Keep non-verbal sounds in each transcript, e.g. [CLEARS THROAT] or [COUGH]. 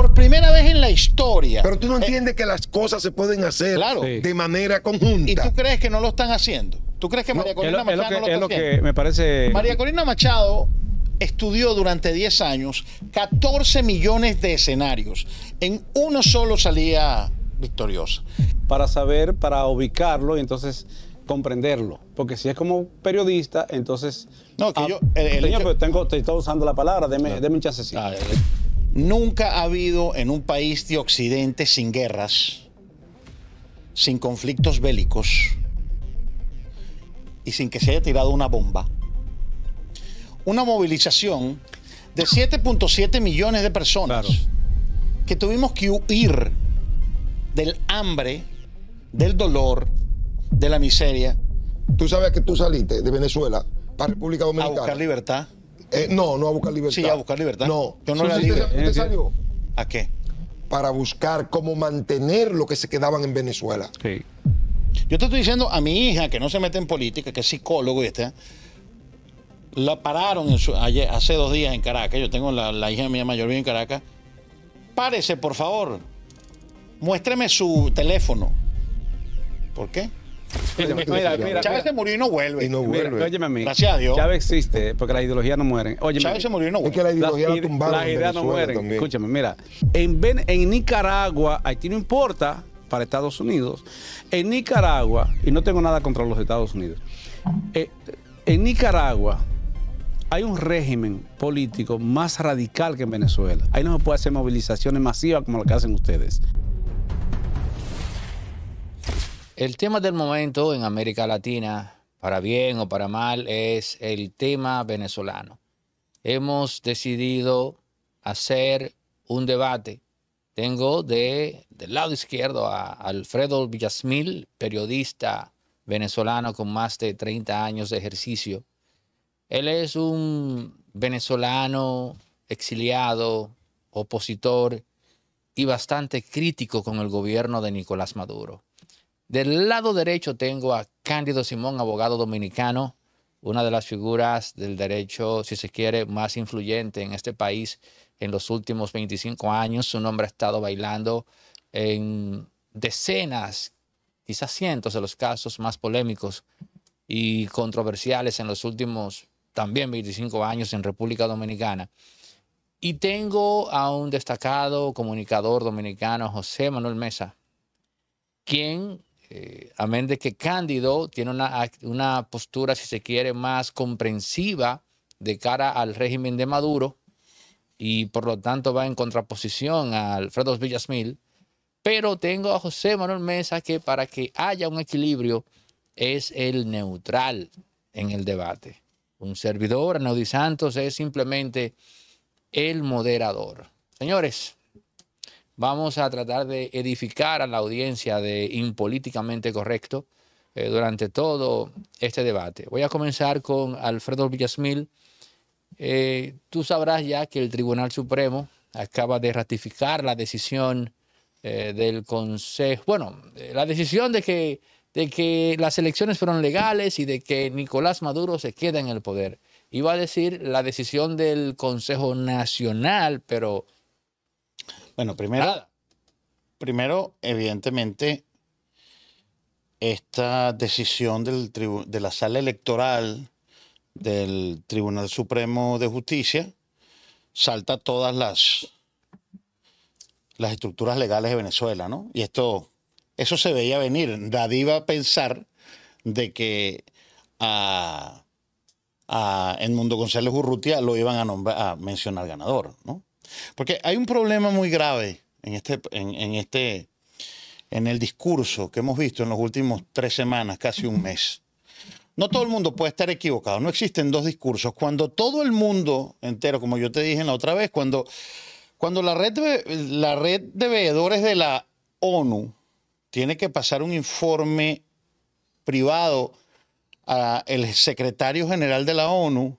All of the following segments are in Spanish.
por primera vez en la historia. Pero tú no eh, entiendes que las cosas se pueden hacer de manera conjunta. ¿Y tú crees que no lo están haciendo? ¿Tú crees que María Corina Machado lo que, no lo está que me parece... María Corina Machado estudió durante 10 años 14 millones de escenarios. En uno solo salía victoriosa. Para saber, para ubicarlo y entonces comprenderlo. Porque si es como periodista, entonces... No, que ah, yo... señor, tengo, te estoy usando la palabra, deme, un Nunca ha habido en un país de Occidente sin guerras, sin conflictos bélicos y sin que se haya tirado una bomba. Una movilización de 7.7 millones de personas que tuvimos que huir del hambre, del dolor, de la miseria. Tú sabes que tú saliste de Venezuela para República Dominicana. A buscar libertad. Eh, no, no a buscar libertad. Sí, a buscar libertad. No. Yo no la libre. ¿Usted salió? ¿A qué? Para buscar cómo mantener lo que se quedaban en Venezuela. Sí. Yo te estoy diciendo a mi hija, que no se mete en política, que es psicólogo y está, la pararon hace dos días en Caracas. Yo tengo la, la hija mía mayor vive en Caracas. Párese, por favor. Muéstreme su teléfono. ¿Por qué? Chávez se murió y no vuelve. a mí. Gracias a Dios. Chávez existe porque las ideologías no mueren. Óyeme, Chávez se murió y no vuelve. Es que la ideología las, la no mueren. Escúchame, mira. En, Nicaragua, Haití no importa para Estados Unidos. En Nicaragua, y no tengo nada contra los Estados Unidos, eh, en Nicaragua hay un régimen político más radical que en Venezuela. Ahí no se puede hacer movilizaciones masivas como las que hacen ustedes. El tema del momento en América Latina, para bien o para mal, es el tema venezolano. Hemos decidido hacer un debate. Tengo de, del lado izquierdo a Alfredo Villasmil, periodista venezolano con más de 30 años de ejercicio. Él es un venezolano exiliado, opositor y bastante crítico con el gobierno de Nicolás Maduro. Del lado derecho tengo a Cándido Simón, abogado dominicano, una de las figuras del derecho, si se quiere, más influyente en este país en los últimos 25 años. Su nombre ha estado bailando en decenas, quizás cientos de los casos más polémicos y controversiales en los últimos también 25 años en República Dominicana. Y tengo a un destacado comunicador dominicano, José Manuel Mesa, quien eh, amén de que Cándido tiene una, postura, si se quiere, más comprensiva de cara al régimen de Maduro y por lo tanto va en contraposición a Alfredo Villasmil. Pero tengo a José Manuel Mesa que para que haya un equilibrio es el neutral en el debate. Un servidor, Neudis Santos, es simplemente el moderador. Señores, Vamos a tratar de edificar a la audiencia de Impolíticamente Correcto eh, durante todo este debate. Voy a comenzar con Alfredo Villasmil. Eh, tú sabrás ya que el Tribunal Supremo acaba de ratificar la decisión eh, del Consejo, bueno, la decisión de que, de que las elecciones fueron legales y de que Nicolás Maduro se queda en el poder. Iba a decir la decisión del Consejo Nacional, pero bueno, primero, primero evidentemente, esta decisión de la sala electoral del Tribunal Supremo de Justicia salta todas las, las estructuras legales de Venezuela, ¿no? Y esto, eso se veía venir. nadie iba a pensar de que a, a Edmundo González Urrutia lo iban a, a mencionar ganador, ¿no? Porque hay un problema muy grave este, en este, en, el discurso que hemos visto en los últimos tres semanas, casi un mes. No todo el mundo puede estar equivocado, no existen dos discursos. Cuando todo el mundo entero, como yo te dije la otra vez, cuando, cuando la, red la red de veedores de la ONU tiene que pasar un informe privado al secretario general de la ONU,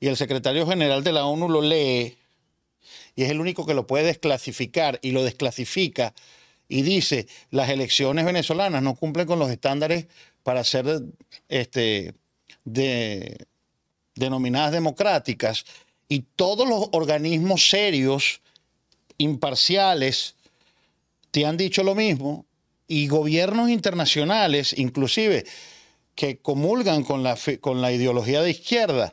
y el secretario general de la ONU lo lee, y es el único que lo puede desclasificar y lo desclasifica y dice, las elecciones venezolanas no cumplen con los estándares para ser este, de, denominadas democráticas, y todos los organismos serios, imparciales, te han dicho lo mismo, y gobiernos internacionales, inclusive, que comulgan con con la ideología de izquierda,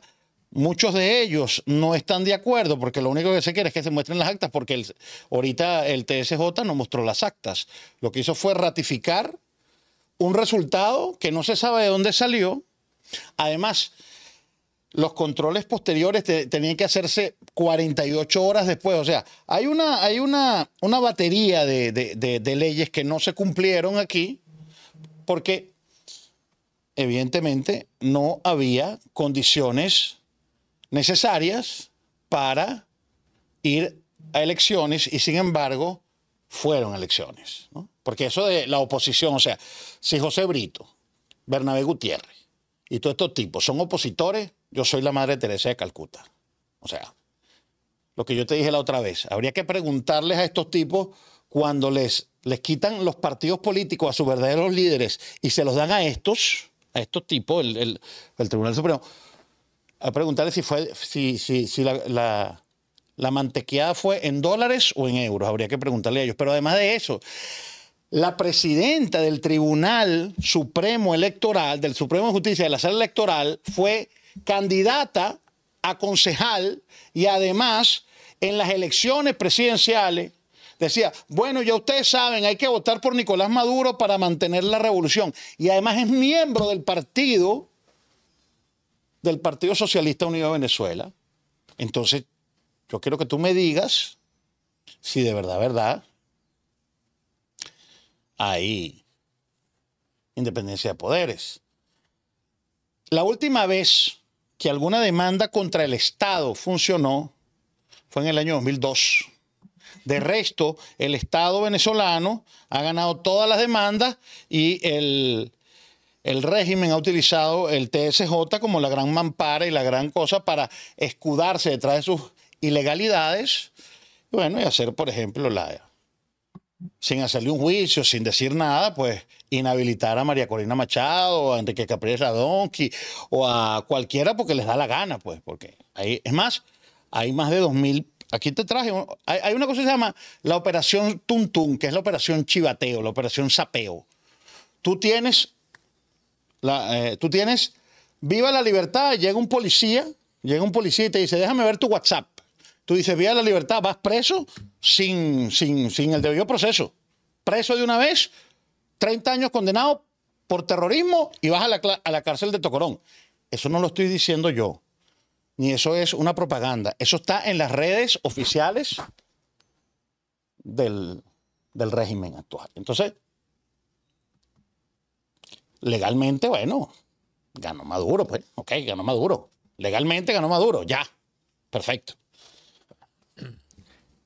Muchos de ellos no están de acuerdo porque lo único que se quiere es que se muestren las actas porque ahorita el TSJ no mostró las actas. Lo que hizo fue ratificar un resultado que no se sabe de dónde salió. Además, los controles posteriores tenían que hacerse 48 horas después. O sea, hay una, hay una, una batería de leyes que no se cumplieron aquí porque evidentemente no había condiciones necesarias para ir a elecciones y sin embargo fueron elecciones. Porque eso de la oposición, o sea, si José Brito, Bernabé Gutiérrez y todos estos tipos son opositores, yo soy la Madre Teresa de Calcuta. O sea, lo que yo te dije la otra vez, habría que preguntarles a estos tipos cuando les, les quitan los partidos políticos a sus verdaderos líderes y se los dan a estos, a estos tipos, el Tribunal Supremo a preguntarle si fue si, si, la, la, fue en dólares o en euros. Habría que preguntarle a ellos. Pero además de eso, la presidenta del Tribunal Supremo Electoral, del Supremo de Justicia de la Sala Electoral, fue candidata a concejal y además en las elecciones presidenciales decía, bueno, ya ustedes saben, hay que votar por Nicolás Maduro para mantener la revolución. Y además es miembro del partido del Partido Socialista Unido de Venezuela. Entonces, yo quiero que tú me digas si de verdad, verdad, hay independencia de poderes. La última vez que alguna demanda contra el Estado funcionó fue en el año 2002. De resto, el Estado venezolano ha ganado todas las demandas y el el régimen ha utilizado el TSJ como la gran mampara y la gran cosa para escudarse detrás de sus ilegalidades, bueno, y hacer, por ejemplo, la sin hacerle un juicio, sin decir nada, pues inhabilitar a María Corina Machado, a Enrique Capriles Radonqui o a cualquiera porque les da la gana, pues, porque ahí, es más, hay más de 2000 aquí te traje, hay, hay, una cosa que se llama la operación Tuntún, que es la operación chivateo, la operación sapeo. Tú tienes eh, tú tienes, viva la libertad, llega un policía, llega un policía y te dice, déjame ver tu WhatsApp. Tú dices, viva la libertad, vas preso sin, sin, sin el debido proceso. Preso de una vez, 30 años condenado por terrorismo y vas a la, a la cárcel de Tocorón. Eso no lo estoy diciendo yo, ni eso es una propaganda. Eso está en las redes oficiales del, del régimen actual. Entonces, legalmente, bueno, ganó Maduro, pues, ok, ganó Maduro. Legalmente ganó Maduro, ya, perfecto.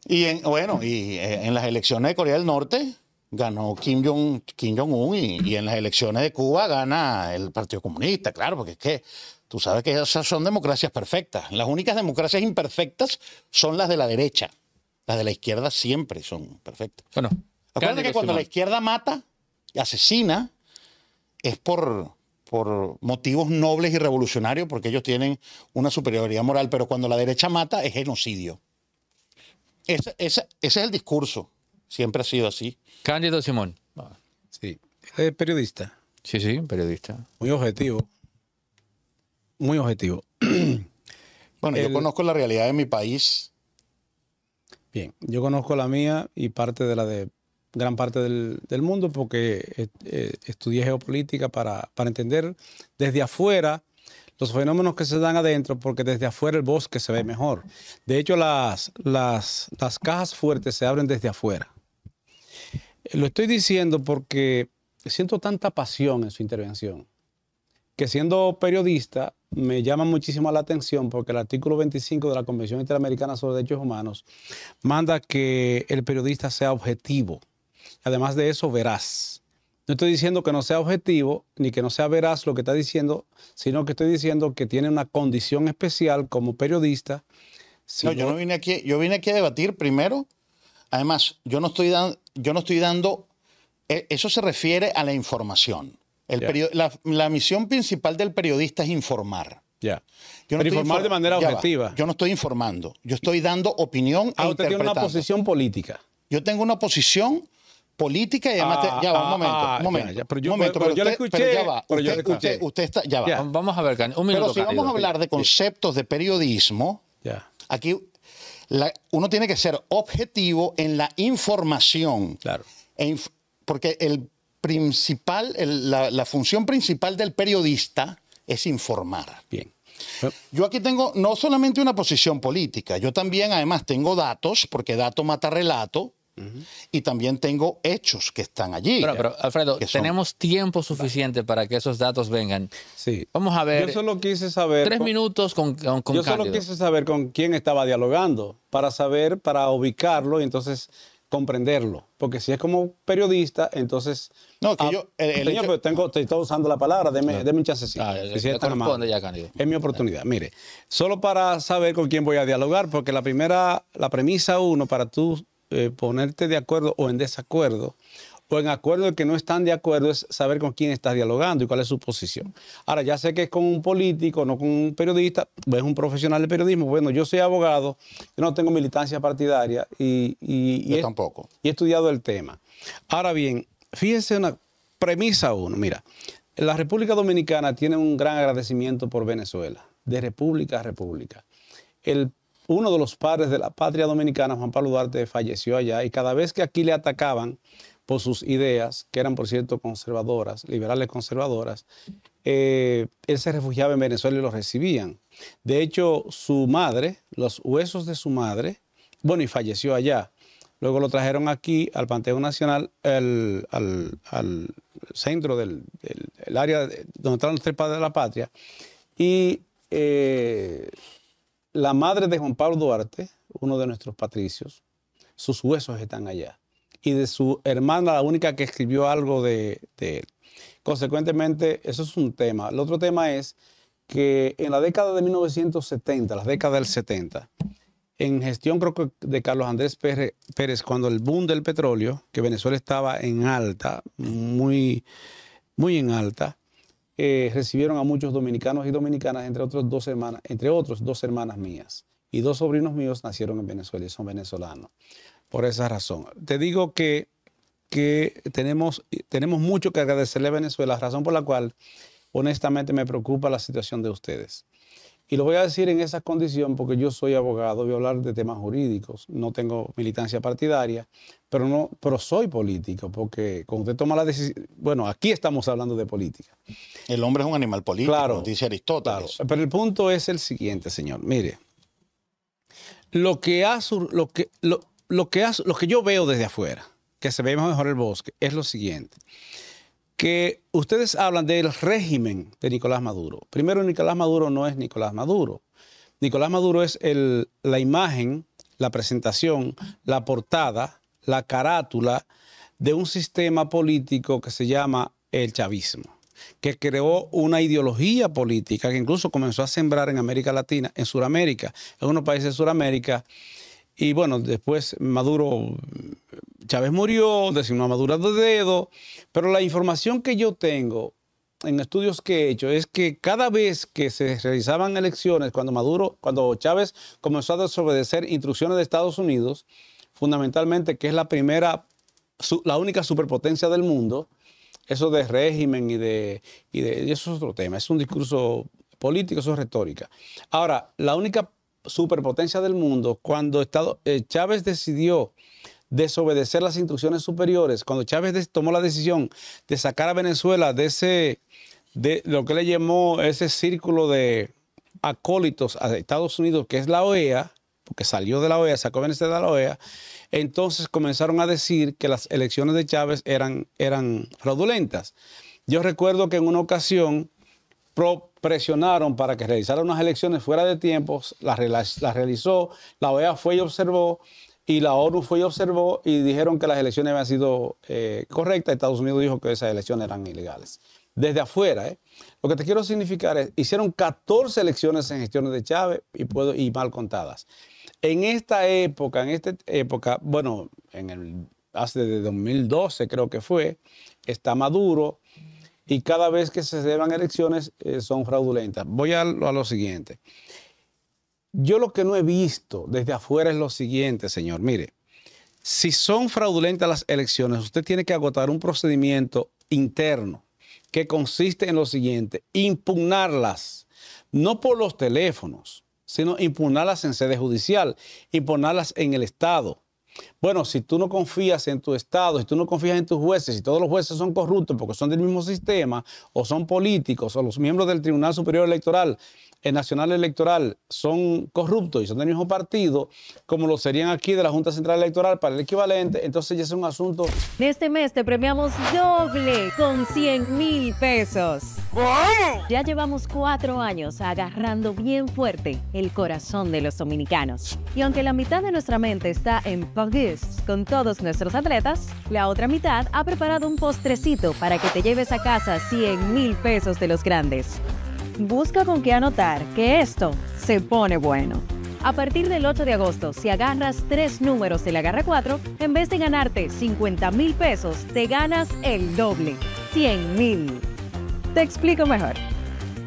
Y bueno, y eh, en las elecciones de Corea del Norte ganó Kim Jong-un Kim Jong y, y en las elecciones de Cuba gana el Partido Comunista, claro, porque es que Tú sabes que esas son democracias perfectas. Las únicas democracias imperfectas son las de la derecha. Las de la izquierda siempre son perfectas. Bueno, Acuérdate que cuando la izquierda mata, asesina, es por, por motivos nobles y revolucionarios, porque ellos tienen una superioridad moral, pero cuando la derecha mata es genocidio. Ese, es el discurso, siempre ha sido así. Cándido Simón. Ah, sí, este es periodista. Sí, sí, periodista. Muy objetivo. Muy objetivo. [CLEARS THROAT] Bueno, yo conozco la realidad de mi país. Bien, yo conozco la mía y parte de la de gran parte del, mundo porque eh, eh, estudié geopolítica para, entender desde afuera los fenómenos que se dan adentro, porque desde afuera el bosque se ve mejor. De hecho, las, las, las cajas fuertes se abren desde afuera. Lo estoy diciendo porque siento tanta pasión en su intervención, que siendo periodista me llama muchísimo la atención porque el artículo 25 de la Convención Interamericana sobre Derechos Humanos manda que el periodista sea objetivo Además de eso, verás. No estoy diciendo que no sea objetivo ni que no sea veraz lo que está diciendo, sino que estoy diciendo que tiene una condición especial como periodista. no, yo no vine aquí, yo vine aquí a debatir primero. Además, yo no estoy dando, yo no estoy dando, e, eso se refiere a la información. la, misión principal del periodista es informar. Ya. informar de manera objetiva. yo no estoy informando, yo estoy dando opinión. Ah, e usted tiene una posición política. Yo tengo una posición política y además ah, ya va un ah, momento, ah, un momento, pero yo, un momento, pero, yo usted, escuché, ya va, usted, está, ya va. Vamos a ver, un minuto. Pero si vamos a hablar de conceptos de periodismo, aquí uno tiene que ser objetivo en la información, claro, e porque el principal, la función principal del periodista es informar. Bien. Yo aquí tengo no solamente una posición política, yo también además tengo datos, porque dato mata relato, y también tengo hechos que están allí. Pero, pero eh, Alfredo, tenemos tiempo suficiente para que esos datos vengan. Sí. Vamos a ver. Yo solo quise saber. Tres minutos con, con, Yo solo quise saber con quién estaba dialogando, para saber, para ubicarlo y entonces comprenderlo. Porque si es como periodista, entonces. No, que ah, yo. El, señor, tengo, te estoy usando la palabra, deme, deme un ah, es mi oportunidad. Mire, solo para saber con quién voy a dialogar, porque la primera, la premisa uno para tú eh, ponerte de acuerdo o en desacuerdo, o en acuerdo de que no están de acuerdo, es saber con quién estás dialogando y cuál es su posición. Ahora, ya sé que es con un político, no con un periodista, pues es un profesional de periodismo. Bueno, yo soy abogado, yo no tengo militancia partidaria y, He, estudiado el tema. Ahora bien, fíjense una premisa uno, mira, la República Dominicana tiene un gran agradecimiento por Venezuela, de república a república. El uno de los padres de la patria dominicana, Juan Pablo Duarte, falleció allá y cada vez que aquí le atacaban por sus ideas, que eran por cierto conservadoras, liberales conservadoras, eh, él se refugiaba en Venezuela y lo recibían. De hecho, su madre, los huesos de su madre, bueno, y falleció allá. Luego lo trajeron aquí al Panteón Nacional, al, centro del, área donde están los tres padres de la patria. Y eh, la madre de Juan Pablo Duarte, uno de nuestros patricios, sus huesos están allá. Y de su hermana, la única que escribió algo de, él. Consecuentemente, eso es un tema. El otro tema es que en la década de 1970, la década del 70, en gestión de Carlos Andrés Pérez, cuando el boom del petróleo, que Venezuela estaba en alta, muy, muy en alta, eh, recibieron a muchos dominicanos y dominicanas, entre, otros dos hermanas, entre otros dos hermanas mías. Y dos sobrinos míos nacieron en Venezuela y son venezolanos. Por esa razón. Te digo que, que tenemos, tenemos mucho que agradecerle a Venezuela, razón por la cual honestamente me preocupa la situación de ustedes. Y lo voy a decir en esa condición porque yo soy abogado, voy a hablar de temas jurídicos, no tengo militancia partidaria, pero, no, pero soy político, porque cuando usted toma la decisión, bueno, aquí estamos hablando de política. El hombre es un animal político, dice Aristóteles. pero el punto es el siguiente, señor. Mire, lo que, lo, que, lo, que, lo que yo veo desde afuera, que se ve mejor el bosque, es lo siguiente que ustedes hablan del régimen de Nicolás Maduro. Primero, Nicolás Maduro no es Nicolás Maduro. Nicolás Maduro es la imagen, la presentación, la portada, la carátula de un sistema político que se llama el chavismo, que creó una ideología política que incluso comenzó a sembrar en América Latina, en Sudamérica, en unos países de Sudamérica, y bueno, después Maduro, Chávez murió, designó a Maduro de dedo, pero la información que yo tengo en estudios que he hecho es que cada vez que se realizaban elecciones, cuando Maduro, cuando Chávez comenzó a desobedecer instrucciones de Estados Unidos, fundamentalmente que es la primera, la única superpotencia del mundo, eso de régimen y de, y de eso es otro tema, es un discurso político, eso es retórica. Ahora, la única superpotencia del mundo, cuando eh, Chávez decidió desobedecer las instrucciones superiores, cuando Chávez tomó la decisión de sacar a Venezuela de ese, de lo que le llamó ese círculo de acólitos a Estados Unidos, que es la OEA, porque salió de la OEA, sacó Venezuela de la OEA, entonces comenzaron a decir que las elecciones de Chávez eran, eran fraudulentas. Yo recuerdo que en una ocasión, pro, presionaron para que realizara unas elecciones fuera de tiempo, las, realizó, la OEA fue y observó, y la ONU fue y observó y dijeron que las elecciones habían sido eh, correctas. Estados Unidos dijo que esas elecciones eran ilegales. Desde afuera, ¿eh? lo que te quiero significar es, hicieron 14 elecciones en gestiones de Chávez y, puedo, y mal contadas. En esta época, en esta época, bueno, en el, hace de 2012 creo que fue, está Maduro, y cada vez que se llevan elecciones eh, son fraudulentas. Voy a, a, lo siguiente. Yo lo que no he visto desde afuera es lo siguiente, señor. Mire, si son fraudulentas las elecciones, usted tiene que agotar un procedimiento interno que consiste en lo siguiente, impugnarlas, no por los teléfonos, sino impugnarlas en sede judicial, impugnarlas en el Estado. Bueno, si tú no confías en tu Estado, si tú no confías en tus jueces, si todos los jueces son corruptos porque son del mismo sistema, o son políticos, o los miembros del Tribunal Superior Electoral, el Nacional Electoral, son corruptos y son del mismo partido, como lo serían aquí de la Junta Central Electoral para el equivalente, entonces ya es un asunto. Este mes te premiamos doble con 100 mil pesos. Ya llevamos cuatro años agarrando bien fuerte el corazón de los dominicanos. Y aunque la mitad de nuestra mente está en paz, con todos nuestros atletas, la otra mitad ha preparado un postrecito para que te lleves a casa 100 mil pesos de los grandes. Busca con qué anotar que esto se pone bueno. A partir del 8 de agosto, si agarras tres números de la garra 4, en vez de ganarte 50 mil pesos, te ganas el doble, 100 mil. Te explico mejor.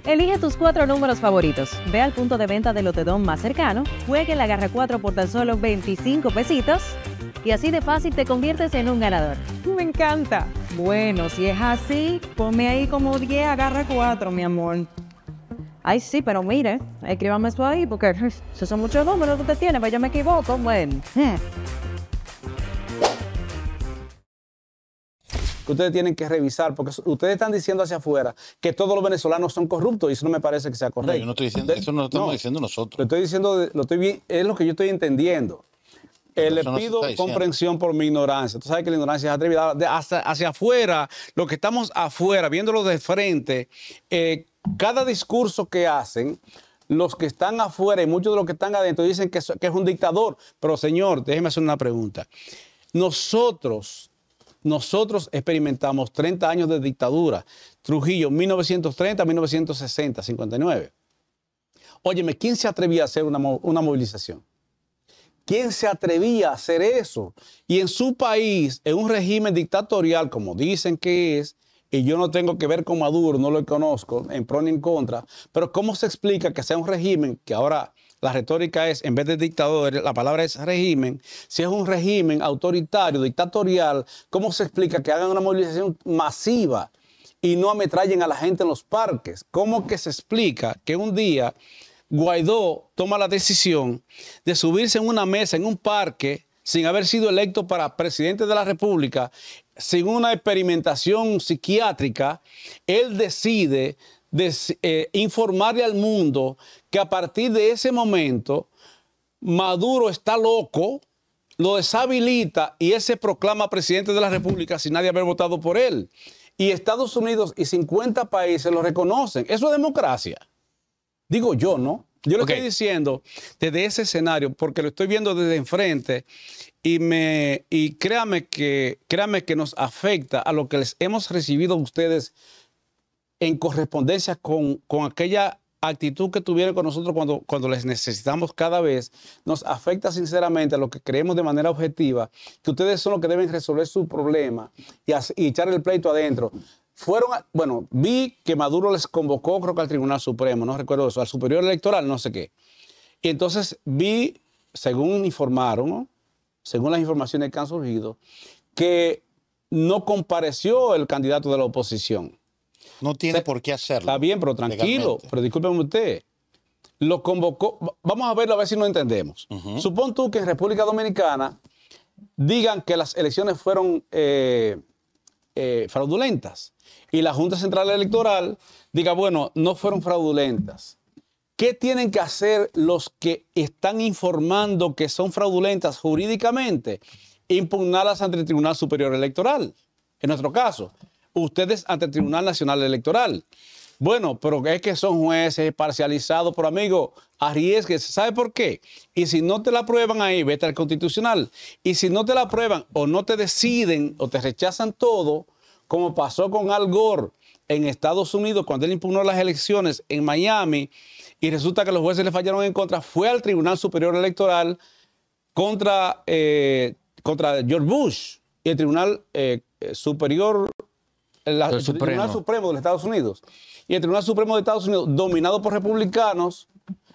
Elige tus cuatro números favoritos, ve al punto de venta del lotedón más cercano, juegue la agarra 4 por tan solo 25 pesitos y así de fácil te conviertes en un ganador. Me encanta. Bueno, si es así, ponme ahí como 10 agarra 4, mi amor. Ay, sí, pero mire, escríbame esto ahí porque [LAUGHS] esos son muchos números que usted tiene, pero pues yo me equivoco. Bueno. que ustedes tienen que revisar, porque ustedes están diciendo hacia afuera que todos los venezolanos son corruptos y eso no me parece que sea correcto. yo no estoy diciendo, eso no lo estamos diciendo nosotros. Lo estoy diciendo, lo estoy, es lo que yo estoy entendiendo. Eh, le pido comprensión por mi ignorancia. Tú sabes que la ignorancia es atrevida. hacia, afuera, lo que estamos afuera, viéndolo de frente, eh, cada discurso que hacen, los que están afuera y muchos de los que están adentro dicen que es un dictador. Pero señor, déjeme hacer una pregunta. Nosotros nosotros experimentamos 30 años de dictadura. Trujillo, 1930, 1960, 59. Óyeme, ¿quién se atrevía a hacer una, movilización? ¿Quién se atrevía a hacer eso? Y en su país, en un régimen dictatorial, como dicen que es, y yo no tengo que ver con Maduro, no lo conozco, en pro ni en contra, pero ¿cómo se explica que sea un régimen que ahora la retórica es, en vez de dictadores, la palabra es régimen. Si es un régimen autoritario, dictatorial, ¿cómo se explica que hagan una movilización masiva y no ametrallen a la gente en los parques? ¿Cómo que se explica que un día Guaidó toma la decisión de subirse en una mesa, en un parque, sin haber sido electo para presidente de la República, sin una experimentación psiquiátrica, él decide de, eh, informarle al mundo que a partir de ese momento Maduro está loco, lo deshabilita y él se proclama presidente de la República sin nadie haber votado por él. Y Estados Unidos y 50 países lo reconocen. Eso es democracia. Digo yo, ¿no? Yo lo estoy diciendo desde ese escenario porque lo estoy viendo desde enfrente y, me, y créame, que, créame que nos afecta a lo que les hemos recibido a ustedes en correspondencia con, aquella actitud que tuvieron con nosotros cuando, cuando les necesitamos cada vez, nos afecta sinceramente a lo que creemos de manera objetiva, que ustedes son los que deben resolver su problema y, echar el pleito adentro. Fueron, bueno, vi que Maduro les convocó, creo que al Tribunal Supremo, no recuerdo eso, al Superior Electoral, no sé qué. Y entonces vi, según informaron, según las informaciones que han surgido, que no compareció el candidato de la oposición no tiene por qué hacerlo. Está bien, pero tranquilo, pero discúlpeme usted. Lo convocó, vamos a verlo a ver si no entendemos. Supón tú que en República Dominicana digan que las elecciones fueron eh, eh, fraudulentas y la Junta Central Electoral diga, bueno, no fueron fraudulentas. ¿Qué tienen que hacer los que están informando que son fraudulentas jurídicamente? Impugnarlas ante el Tribunal Superior Electoral, en nuestro caso ustedes ante el Tribunal Nacional Electoral. Bueno, pero es que son jueces parcializados, por amigo, arriesgues. ¿Sabe por qué? Y si no te la aprueban ahí, vete al constitucional. Y si no te la aprueban o no te deciden o te rechazan todo, como pasó con Al Gore en Estados Unidos cuando él impugnó las elecciones en Miami y resulta que los jueces le fallaron en contra, fue al Tribunal Superior Electoral contra, eh, contra George Bush y el Tribunal eh, eh, Superior el, Supremo. Tribunal Supremo de los Estados Unidos. Y el Tribunal Supremo de Estados Unidos, dominado por republicanos,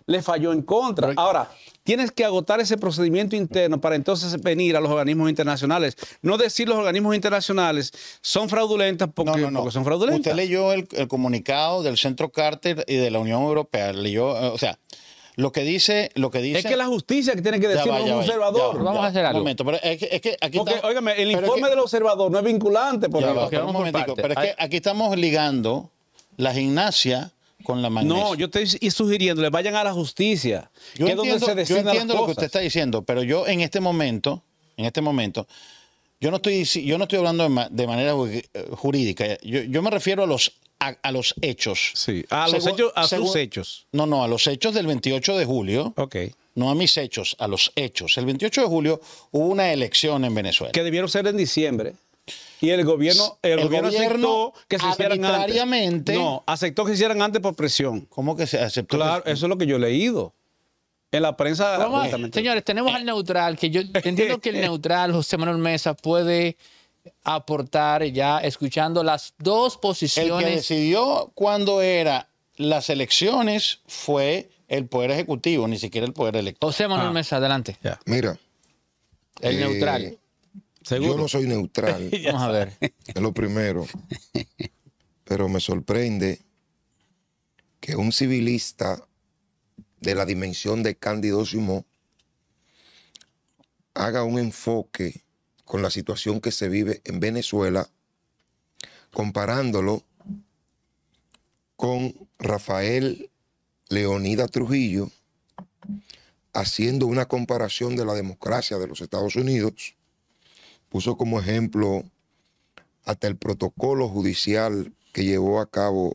le falló en contra. Ahora, tienes que agotar ese procedimiento interno para entonces venir a los organismos internacionales. No decir los organismos internacionales son fraudulentas porque, son fraudulentas. Usted leyó el, el, comunicado del Centro Carter y de la Unión Europea. Leyó, eh, o sea, lo que dice, lo que dice. Es que la justicia que tiene que decir un observador. vamos a hacer algo. Un momento, pero es que, es que aquí Porque, el informe del observador no es vinculante. Por pero un momento, pero es que aquí estamos ligando la gimnasia con la magnesia. No, yo estoy sugiriéndole, vayan a la justicia. Yo entiendo, lo que usted está diciendo, pero yo en este momento, en este momento, yo no estoy, yo no estoy hablando de, manera eh, jurídica. yo me refiero a los a, los hechos. Sí, a, los hechos, a sus hechos. No, no, a los hechos del 28 de julio. Ok. No a mis hechos, a los hechos. El 28 de julio hubo una elección en Venezuela. Que debieron ser en diciembre. Y el gobierno, el, gobierno, aceptó que se hicieran antes. No, aceptó que se hicieran antes por presión. ¿Cómo que se aceptó? Claro, eso es lo que yo he leído. En la prensa. señores, tenemos al neutral, que yo [LAUGHS] entiendo que el neutral, José Manuel Mesa, puede aportar ya escuchando las dos posiciones. El que decidió cuando era las elecciones fue el Poder Ejecutivo, ni siquiera el Poder Electoral. José Manuel ah. Mesa, adelante. Mira. El eh, neutral. Yo no soy neutral. [LAUGHS] Vamos a ver. Es lo primero. Pero me sorprende que un civilista de la dimensión de Cándido Simón haga un enfoque con la situación que se vive en Venezuela, comparándolo con Rafael Leonida Trujillo, haciendo una comparación de la democracia de los Estados Unidos, puso como ejemplo hasta el protocolo judicial que llevó a cabo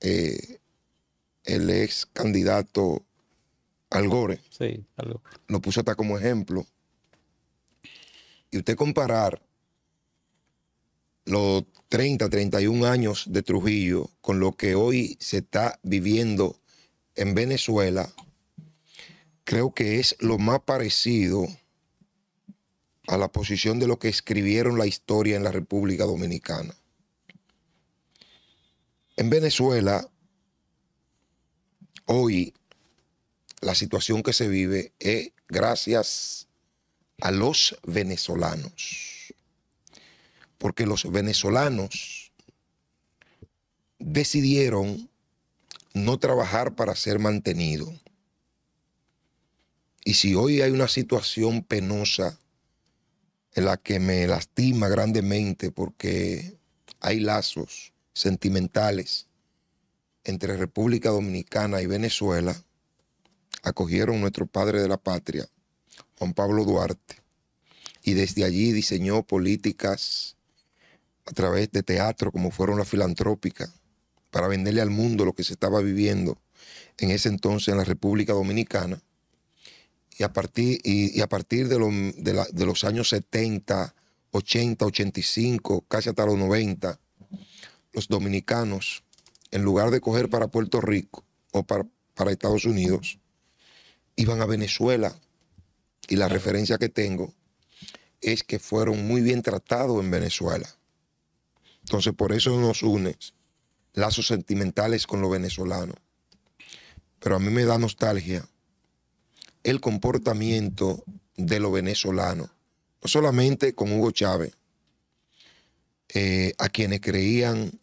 eh, el ex candidato Al Gore. Sí, Lo puso hasta como ejemplo y usted comparar los 30, 31 años de Trujillo con lo que hoy se está viviendo en Venezuela, creo que es lo más parecido a la posición de lo que escribieron la historia en la República Dominicana. En Venezuela, hoy, la situación que se vive es gracias a los venezolanos, porque los venezolanos decidieron no trabajar para ser mantenido. Y si hoy hay una situación penosa en la que me lastima grandemente porque hay lazos sentimentales entre República Dominicana y Venezuela, acogieron a nuestro padre de la patria Juan Pablo Duarte, y desde allí diseñó políticas a través de teatro, como fueron la filantrópica, para venderle al mundo lo que se estaba viviendo en ese entonces en la República Dominicana. Y a partir, y, a partir de, los años 70, 80, 85, casi hasta los 90, los dominicanos, en lugar de coger para Puerto Rico o para, para Estados Unidos, iban a Venezuela y la referencia que tengo es que fueron muy bien tratados en Venezuela. Entonces, por eso nos une lazos sentimentales con lo venezolano. Pero a mí me da nostalgia el comportamiento de lo venezolano. no solamente con Hugo Chávez, eh, a quienes creían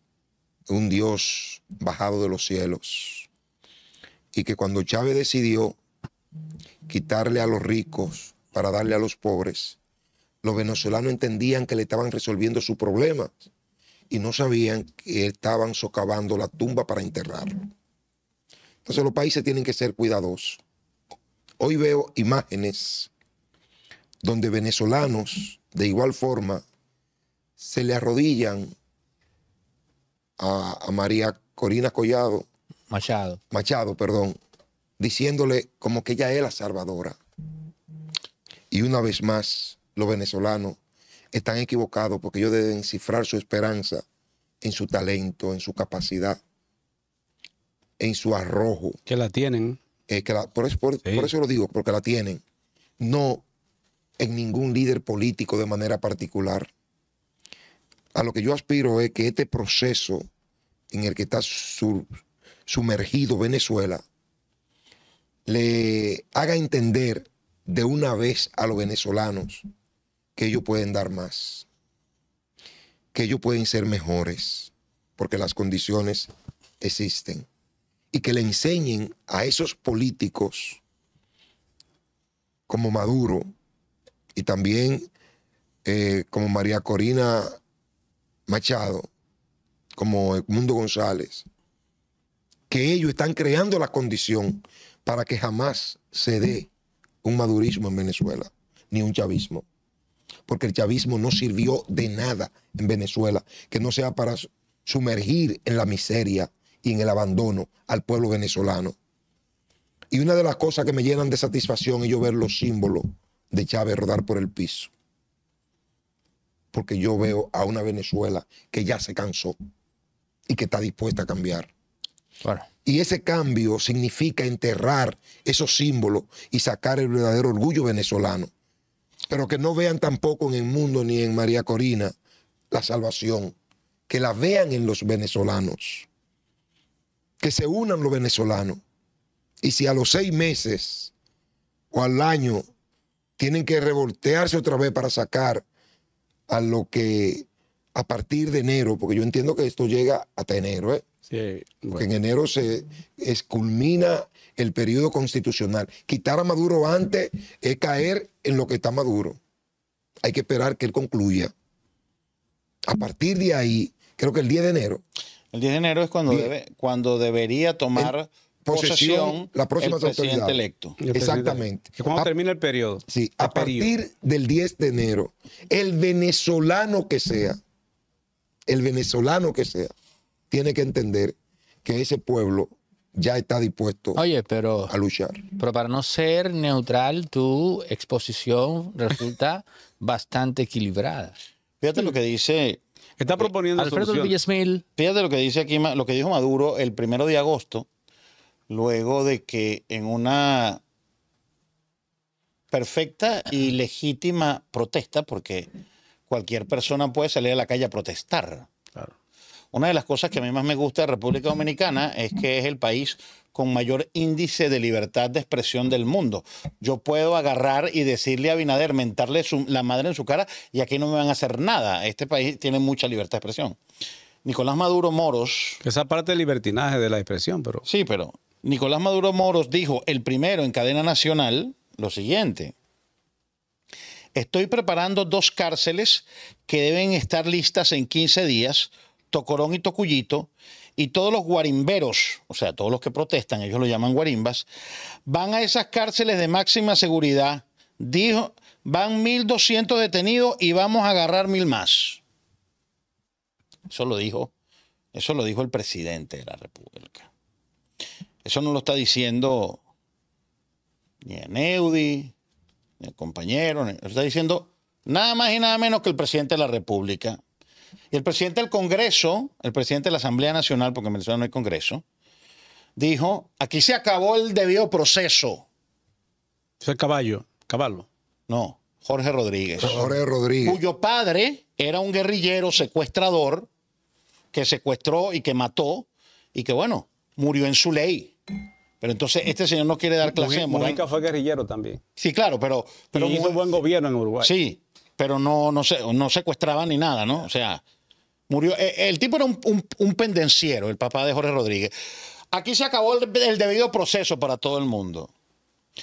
un Dios bajado de los cielos, y que cuando Chávez decidió quitarle a los ricos para darle a los pobres, los venezolanos entendían que le estaban resolviendo su problema y no sabían que estaban socavando la tumba para enterrarlo. Entonces los países tienen que ser cuidadosos. Hoy veo imágenes donde venezolanos de igual forma se le arrodillan a, a María Corina Collado. Machado. Machado, perdón diciéndole como que ella es la salvadora. Y una vez más, los venezolanos están equivocados porque ellos deben cifrar su esperanza en su talento, en su capacidad, en su arrojo. Que la tienen. Eh, que por, eso, por, eso lo digo, porque la tienen. No en ningún líder político de manera particular. A lo que yo aspiro es que este proceso en el que está sumergido Venezuela le haga entender de una vez a los venezolanos que ellos pueden dar más, que ellos pueden ser mejores, porque las condiciones existen, y que le enseñen a esos políticos como Maduro y también eh, como María Corina Machado, como Edmundo González, que ellos están creando la condición para que jamás se dé un madurismo en Venezuela, ni un chavismo. Porque el chavismo no sirvió de nada en Venezuela, que no sea para sumergir en la miseria y en el abandono al pueblo venezolano. Y una de las cosas que me llenan de satisfacción es yo ver los símbolos de Chávez rodar por el piso. Porque yo veo a una Venezuela que ya se cansó y que está dispuesta a cambiar. Claro. Y ese cambio significa enterrar esos símbolos y sacar el verdadero orgullo venezolano. Pero que no vean tampoco en el mundo ni en María Corina la salvación, que la vean en los venezolanos, que se unan los venezolanos. Y si a los seis meses o al año tienen que revoltearse otra vez para sacar a lo que a partir de enero, porque yo entiendo que esto llega hasta enero, ¿eh? en enero se culmina el periodo constitucional. Quitar a Maduro antes es caer en lo que está Maduro. Hay que esperar que él concluya. A partir de ahí, creo que el 10 de enero. El 10 de enero es cuando, debe, cuando debería tomar posesión, la próxima el presidente electo. Exactamente. Cuando termina el periodo. Sí, a partir del 10 de enero, el venezolano que sea, el venezolano que sea, tiene que entender que ese pueblo ya está dispuesto a luchar. Pero para no ser neutral, tu exposición resulta [LAUGHS] bastante equilibrada. Fíjate lo que dice. Está proponiendo Alfredo Villasmil. Fíjate lo que dice aquí, lo que dijo Maduro el primero de agosto, luego de que en una perfecta y legítima protesta, porque cualquier persona puede salir a la calle a protestar. Una de las cosas que a mí más me gusta de República Dominicana es que es el país con mayor índice de libertad de expresión del mundo. Yo puedo agarrar y decirle a Binader, mentarle la madre en su cara y aquí no me van a hacer nada. Este país tiene mucha libertad de expresión. Nicolás Maduro Moros. Esa parte del libertinaje de la expresión, pero. Sí, pero Nicolás Maduro Moros dijo el primero en cadena nacional lo siguiente. Estoy preparando dos cárceles que deben estar listas en 15 días Tocorón y Tocuyito, y todos los guarimberos, o sea, todos los que protestan, ellos lo llaman guarimbas, van a esas cárceles de máxima seguridad, dijo, van 1.200 detenidos y vamos a agarrar mil más. Eso lo dijo, eso lo dijo el presidente de la República. Eso no lo está diciendo ni a ni el compañero, lo está diciendo nada más y nada menos que el presidente de la República y el presidente del Congreso, el presidente de la Asamblea Nacional, porque en Venezuela no hay Congreso, dijo, aquí se acabó el debido proceso. Es el caballo, caballo. No, Jorge Rodríguez. Jorge Rodríguez. Cuyo padre era un guerrillero secuestrador que secuestró y que mató y que, bueno, murió en su ley. Pero entonces este señor no quiere dar clase Mujica, fue guerrillero también. Sí, claro, pero... pero y hizo buen gobierno en Uruguay. Sí, pero no, no, se, no ni nada, ¿no? O sea, murió. Eh, el, tipo era un, pendenciero, el papá de Jorge Rodríguez. Aquí se acabó el, debido proceso para todo el mundo.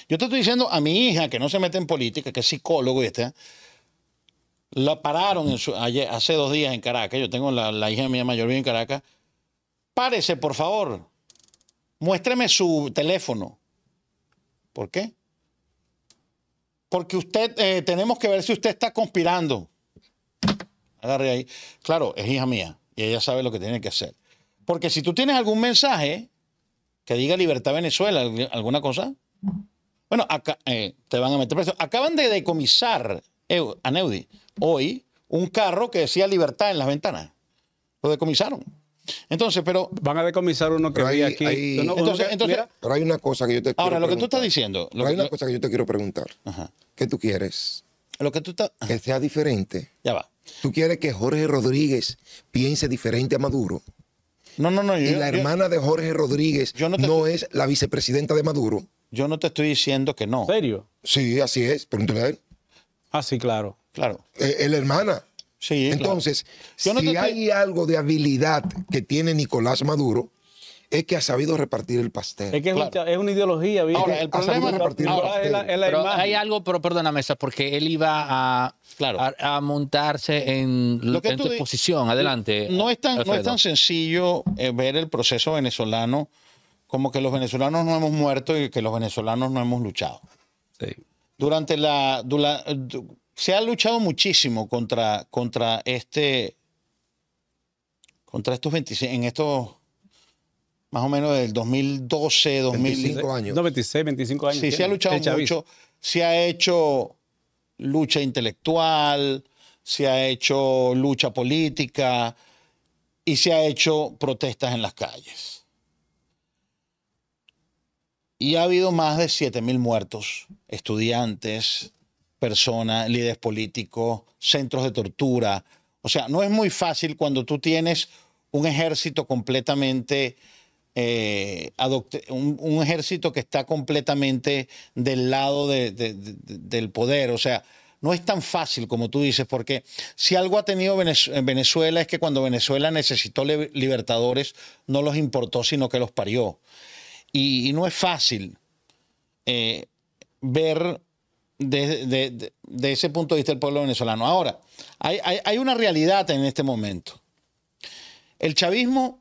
Yo te estoy diciendo a mi hija, que no se mete en política, que es psicólogo y la pararon en hace dos días en Caracas. Yo tengo la, la hija mía mayor bien en Caracas. Párese, por favor. Muéstreme su teléfono. ¿Por qué? porque usted, eh, tenemos que ver si usted está conspirando. Agarre ahí. Claro, es hija mía y ella sabe lo que tiene que hacer. Porque si tú tienes algún mensaje que diga libertad Venezuela, alguna cosa, bueno, acá, eh, te van a meter preso. Acaban de decomisar eh, a Neudi hoy un carro que decía libertad en las ventanas. Lo decomisaron. Entonces, pero. Van a decomisar uno que aquí. pero hay una cosa que yo te quiero Ahora, lo que tú estás diciendo. hay una cosa que yo te quiero preguntar. Ajá. ¿Qué tú quieres? Lo que tú estás. Que sea diferente. Ya va. ¿Tú quieres que Jorge Rodríguez piense diferente a Maduro? No, no, no. y la hermana de Jorge Rodríguez no, es la vicepresidenta de Maduro. Yo no te estoy diciendo que no. ¿En serio? Sí, así es. Pregúntale a él. Ah, sí, claro. Claro. Eh, es la hermana. Entonces, si hay algo de habilidad que tiene Nicolás Maduro, es que ha sabido repartir el pastel. Es que es, una, ideología. Bien. Ahora, el problema es repartir pastel. hay algo, pero perdóname, esa, porque él iba a, montarse en, Lo que posición. Adelante. No es tan, sencillo eh, ver el proceso venezolano como que los venezolanos no hemos muerto y que los venezolanos no hemos luchado. Durante la, se ha luchado muchísimo contra, contra este, contra estos 26, en estos más o menos del 2012, 2005 años. No, 26, 25 años. Sí, se ha luchado mucho, se ha hecho lucha intelectual, se ha hecho lucha política y se ha hecho protestas en las calles. Y ha habido más de 7.000 muertos, estudiantes, personas, líderes políticos, centros de tortura. O sea, no es muy fácil cuando tú tienes un ejército completamente, eh, un, ejército que está completamente del lado del poder. O sea, no es tan fácil como tú dices, porque si algo ha tenido eh, Venezuela es que cuando Venezuela necesitó libertadores, no los importó, sino que los parió. Y, no es fácil eh, ver desde de, ese punto de vista del pueblo venezolano. Ahora, hay, una realidad en este momento. El chavismo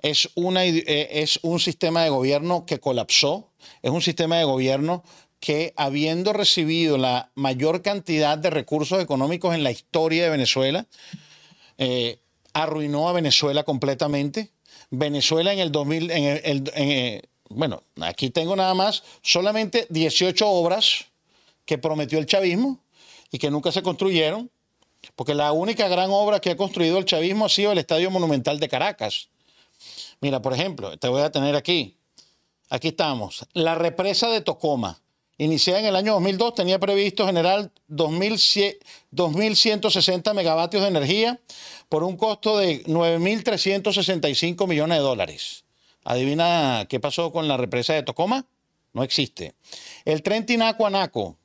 es, una, eh, es un sistema de gobierno que colapsó, es un sistema de gobierno que habiendo recibido la mayor cantidad de recursos económicos en la historia de Venezuela, eh, arruinó a Venezuela completamente. Venezuela en el 2000, bueno, aquí tengo nada más solamente 18 obras que prometió el chavismo y que nunca se construyeron, porque la única gran obra que ha construido el chavismo ha sido el Estadio Monumental de Caracas. Mira, por ejemplo, te voy a tener aquí. Aquí estamos. La represa de Tocoma, iniciada en el año 2002, tenía previsto generar 2.160 megavatios de energía por un costo de 9.365 millones de dólares. Adivina qué pasó con la represa de Tocoma. No existe. El tren Tinaco-Anaco,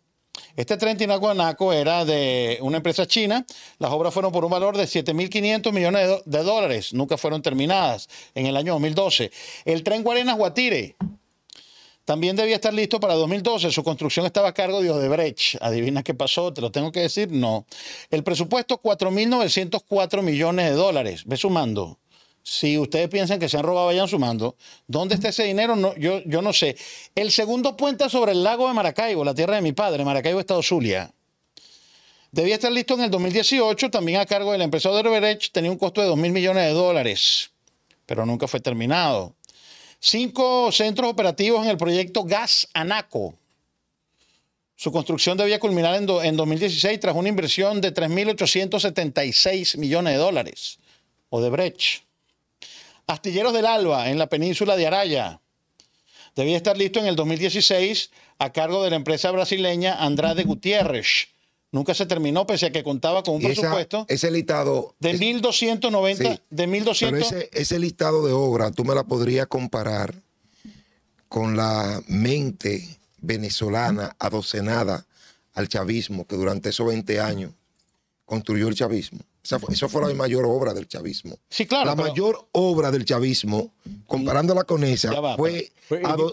este tren Tinacuanaco era de una empresa china. Las obras fueron por un valor de 7.500 millones de, dólares. Nunca fueron terminadas en el año 2012. El tren Guarenas-Guatire también debía estar listo para 2012. Su construcción estaba a cargo de Odebrecht. ¿Adivinas qué pasó? ¿Te lo tengo que decir? No. El presupuesto, 4.904 millones de dólares. Ve sumando. Si ustedes piensan que se han robado, vayan sumando. ¿Dónde está ese dinero? yo, no sé. El segundo puente sobre el lago de Maracaibo, la tierra de mi padre, Maracaibo, Estado Zulia. Debía estar listo en el 2018, también a cargo de la empresa Brecht, tenía un costo de 2 mil millones de dólares, pero nunca fue terminado. Cinco centros operativos en el proyecto Gas Anaco. Su construcción debía culminar en, 2016 tras una inversión de 3.876 millones de dólares. o de Brecht. Astilleros del Alba, en la península de Araya. Debía estar listo en el 2016 a cargo de la empresa brasileña Andrade Gutiérrez. Nunca se terminó, pese a que contaba con un presupuesto. ese listado. De 1.290. de ese, ese listado de obra, tú me la podrías comparar con la mente venezolana adocenada al chavismo que durante esos 20 años construyó el chavismo eso fue la mayor obra del chavismo. Sí, claro. La mayor obra del chavismo, comparándola con esa, fue,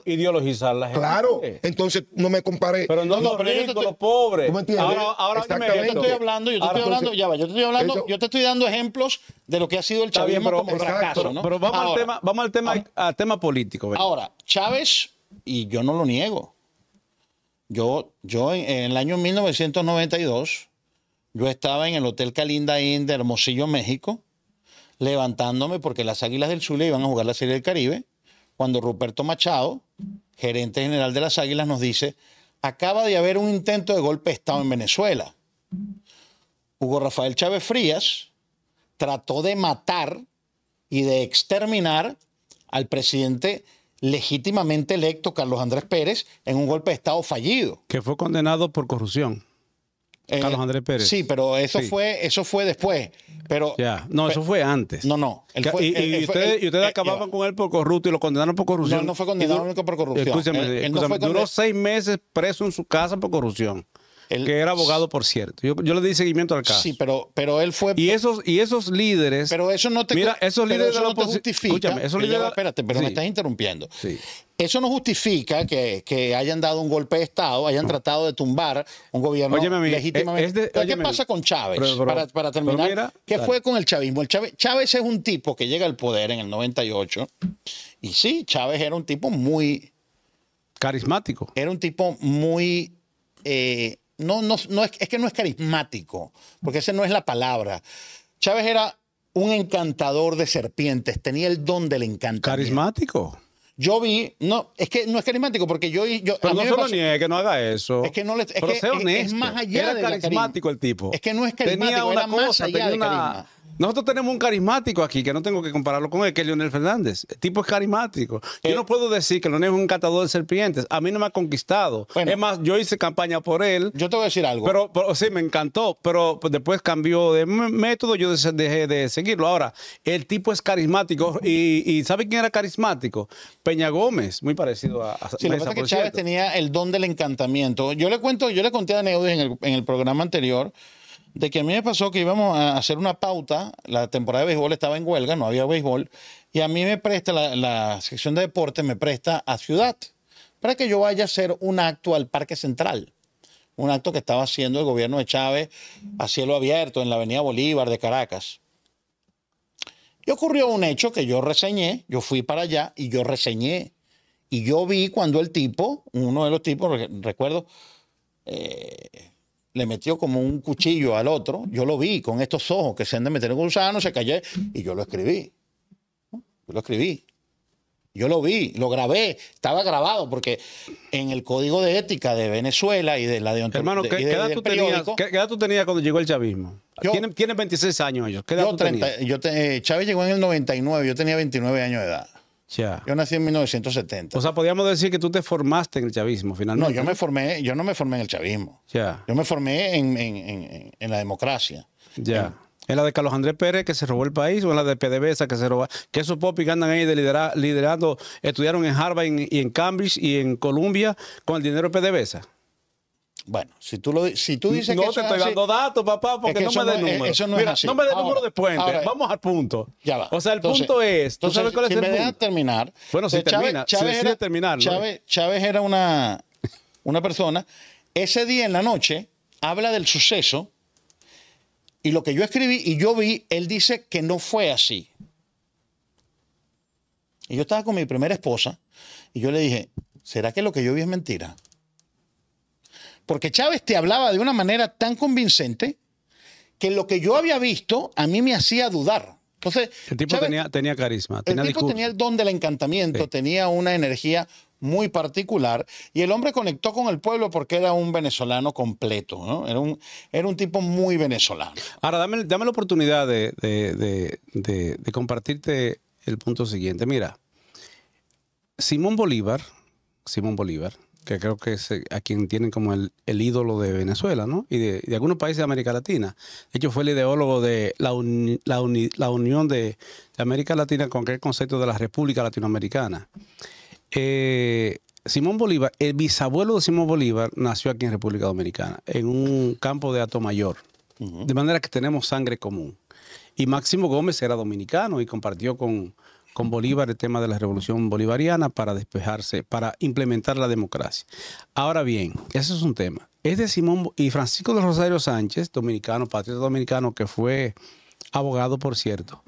ideologizar la gente. Claro. Entonces, no me compare. Pero no, no, pero yo te pobre. Ahora, ahora yo te estoy hablando, yo te estoy hablando, ya va, yo te estoy hablando, yo te estoy dando ejemplos de lo que ha sido el chavismo pero, como fracaso, Pero vamos al tema, vamos al tema, político. Ahora, Chávez, y yo no lo niego. Yo, yo en el año 1992 yo estaba en el Hotel Calinda Inn de Hermosillo, México, levantándome porque las Águilas del Zulia iban a jugar la Serie del Caribe, cuando Ruperto Machado, gerente general de las Águilas, nos dice, acaba de haber un intento de golpe de Estado en Venezuela. Hugo Rafael Chávez Frías trató de matar y de exterminar al presidente legítimamente electo Carlos Andrés Pérez en un golpe de Estado fallido. Que fue condenado por corrupción. Eh, Carlos Andrés Pérez. Sí, pero eso fue eso fue después. Pero ya, no, eso fue antes. No, no. y, ustedes, y eh, ustedes acababan con él por corrupto y lo condenaron por corrupción. No, no fue condenado por corrupción. Escúchame, duró seis meses preso en su casa por corrupción que era abogado, por cierto. Yo, le di seguimiento al caso. Sí, pero, pero él fue. Y esos, y esos líderes. Pero eso no te. Mira, esos líderes no justifica. Espérate, pero me estás interrumpiendo. Sí. Eso no justifica que, hayan dado un golpe de Estado, hayan tratado de tumbar un gobierno legítimamente. E, es ¿Qué pasa con Chávez? para, terminar, ¿qué fue con el chavismo? El Chávez, Chávez es un tipo que llega al poder en el 98. Y sí, Chávez era un tipo muy. Carismático. Era un tipo muy eh, no, no, no es, es, que no es carismático, porque esa no es la palabra. Chávez era un encantador de serpientes, tenía el don del encantamiento. Carismático. Yo vi, no, es que no es carismático, porque yo. yo Pero no mí se lo niegue, no haga eso. Es que no le. Es Pero sea Es, más allá era de carismático el tipo. Es que no es carismático, tenía una era cosa, más allá tenía una... carisma nosotros tenemos un carismático aquí, que no tengo que compararlo con él, que es Leonel Fernández. El tipo es carismático. Yo eh. no puedo decir que Leonel es un encantador de serpientes. A mí no me ha conquistado. es más, yo hice campaña por él. Yo te voy a decir algo. Pero, sí, me encantó, pero pues, después cambió de método, yo dejé de seguirlo. Ahora, el tipo es carismático y, y ¿sabe quién era carismático? Peña Gómez, muy parecido a... a sí, lo que pasa es que Chávez tenía el don del encantamiento. Yo le cuento, yo le conté a Neudis en el, en el programa anterior de que a mí me pasó que íbamos a hacer una pauta, la temporada de béisbol estaba en huelga, no había béisbol, y a mí me presta, la, sección de deporte me presta a Ciudad, para que yo vaya a hacer un acto al Parque Central un acto que estaba haciendo el gobierno de Chávez a cielo abierto en la Avenida Bolívar de Caracas. Y ocurrió un hecho que yo reseñé, yo fui para allá y yo reseñé. Y yo vi cuando el tipo, uno de los tipos, recuerdo, eh, le metió como un cuchillo al otro, yo lo vi con estos ojos que se han de meter en gusano, se cayó y yo lo escribí. Yo lo escribí. Yo lo vi, lo grabé, estaba grabado, porque en el código de ética de Venezuela y de la de Hermano, ¿qué, edad tú tenías, cuando llegó el chavismo? tiene tienen, 26 años ellos. ¿Qué 30, eh, Chávez llegó en el 99, yo tenía 29 años de edad. Yo nací en 1970. O sea, podríamos decir que tú te formaste en el chavismo finalmente. No, yo me formé, yo no me formé en el chavismo. Yo me formé en, la democracia. Ya. ¿En la de Carlos Andrés Pérez que se robó el país o en la de PDVSA que se robó? Que esos popis que andan ahí de liderando, estudiaron en Harvard y en Cambridge y en Columbia con el dinero de PDVSA. Bueno, si tú, lo, si tú dices no que. No te estoy dando datos, papá, porque no me dé números. eso no es No me dé número de puente. Vamos al punto. Ya va. O sea, el punto es. cuál es el me punto? terminar. Bueno, si eh, Chávez, termina. Chávez era, terminar, era una persona. Ese día en la noche habla del suceso y lo que yo escribí y yo vi, él dice que no fue así. Y yo estaba con mi primera esposa y yo le dije, ¿será que lo que yo vi es mentira? Porque Chávez te hablaba de una manera tan convincente que lo que yo había visto a mí me hacía dudar. Entonces, el tipo tenía, carisma. Tenía el tipo tenía el don del encantamiento, tenía una energía muy particular y el hombre conectó con el pueblo porque era un venezolano completo, era, un, era un tipo muy venezolano. Ahora, dame, dame la oportunidad de compartirte el punto siguiente. Mira, Simón Bolívar, Simón Bolívar, que creo que es eh, a quien tienen como el, ídolo de Venezuela, ¿no? Y de, algunos países de América Latina. De hecho, fue el ideólogo de la, unión de, América Latina con aquel concepto de la República Latinoamericana. Eh, Simón Bolívar, el bisabuelo de Simón Bolívar, nació aquí en República Dominicana, en un campo de Ato mayor. De manera que tenemos sangre común. Y Máximo Gómez era dominicano y compartió con, con Bolívar el tema de la revolución bolivariana para despejarse, para implementar la democracia. Ahora bien, ese es un tema. Es de Simón y Francisco de Rosario Sánchez, dominicano, patriota dominicano, que fue abogado, por cierto,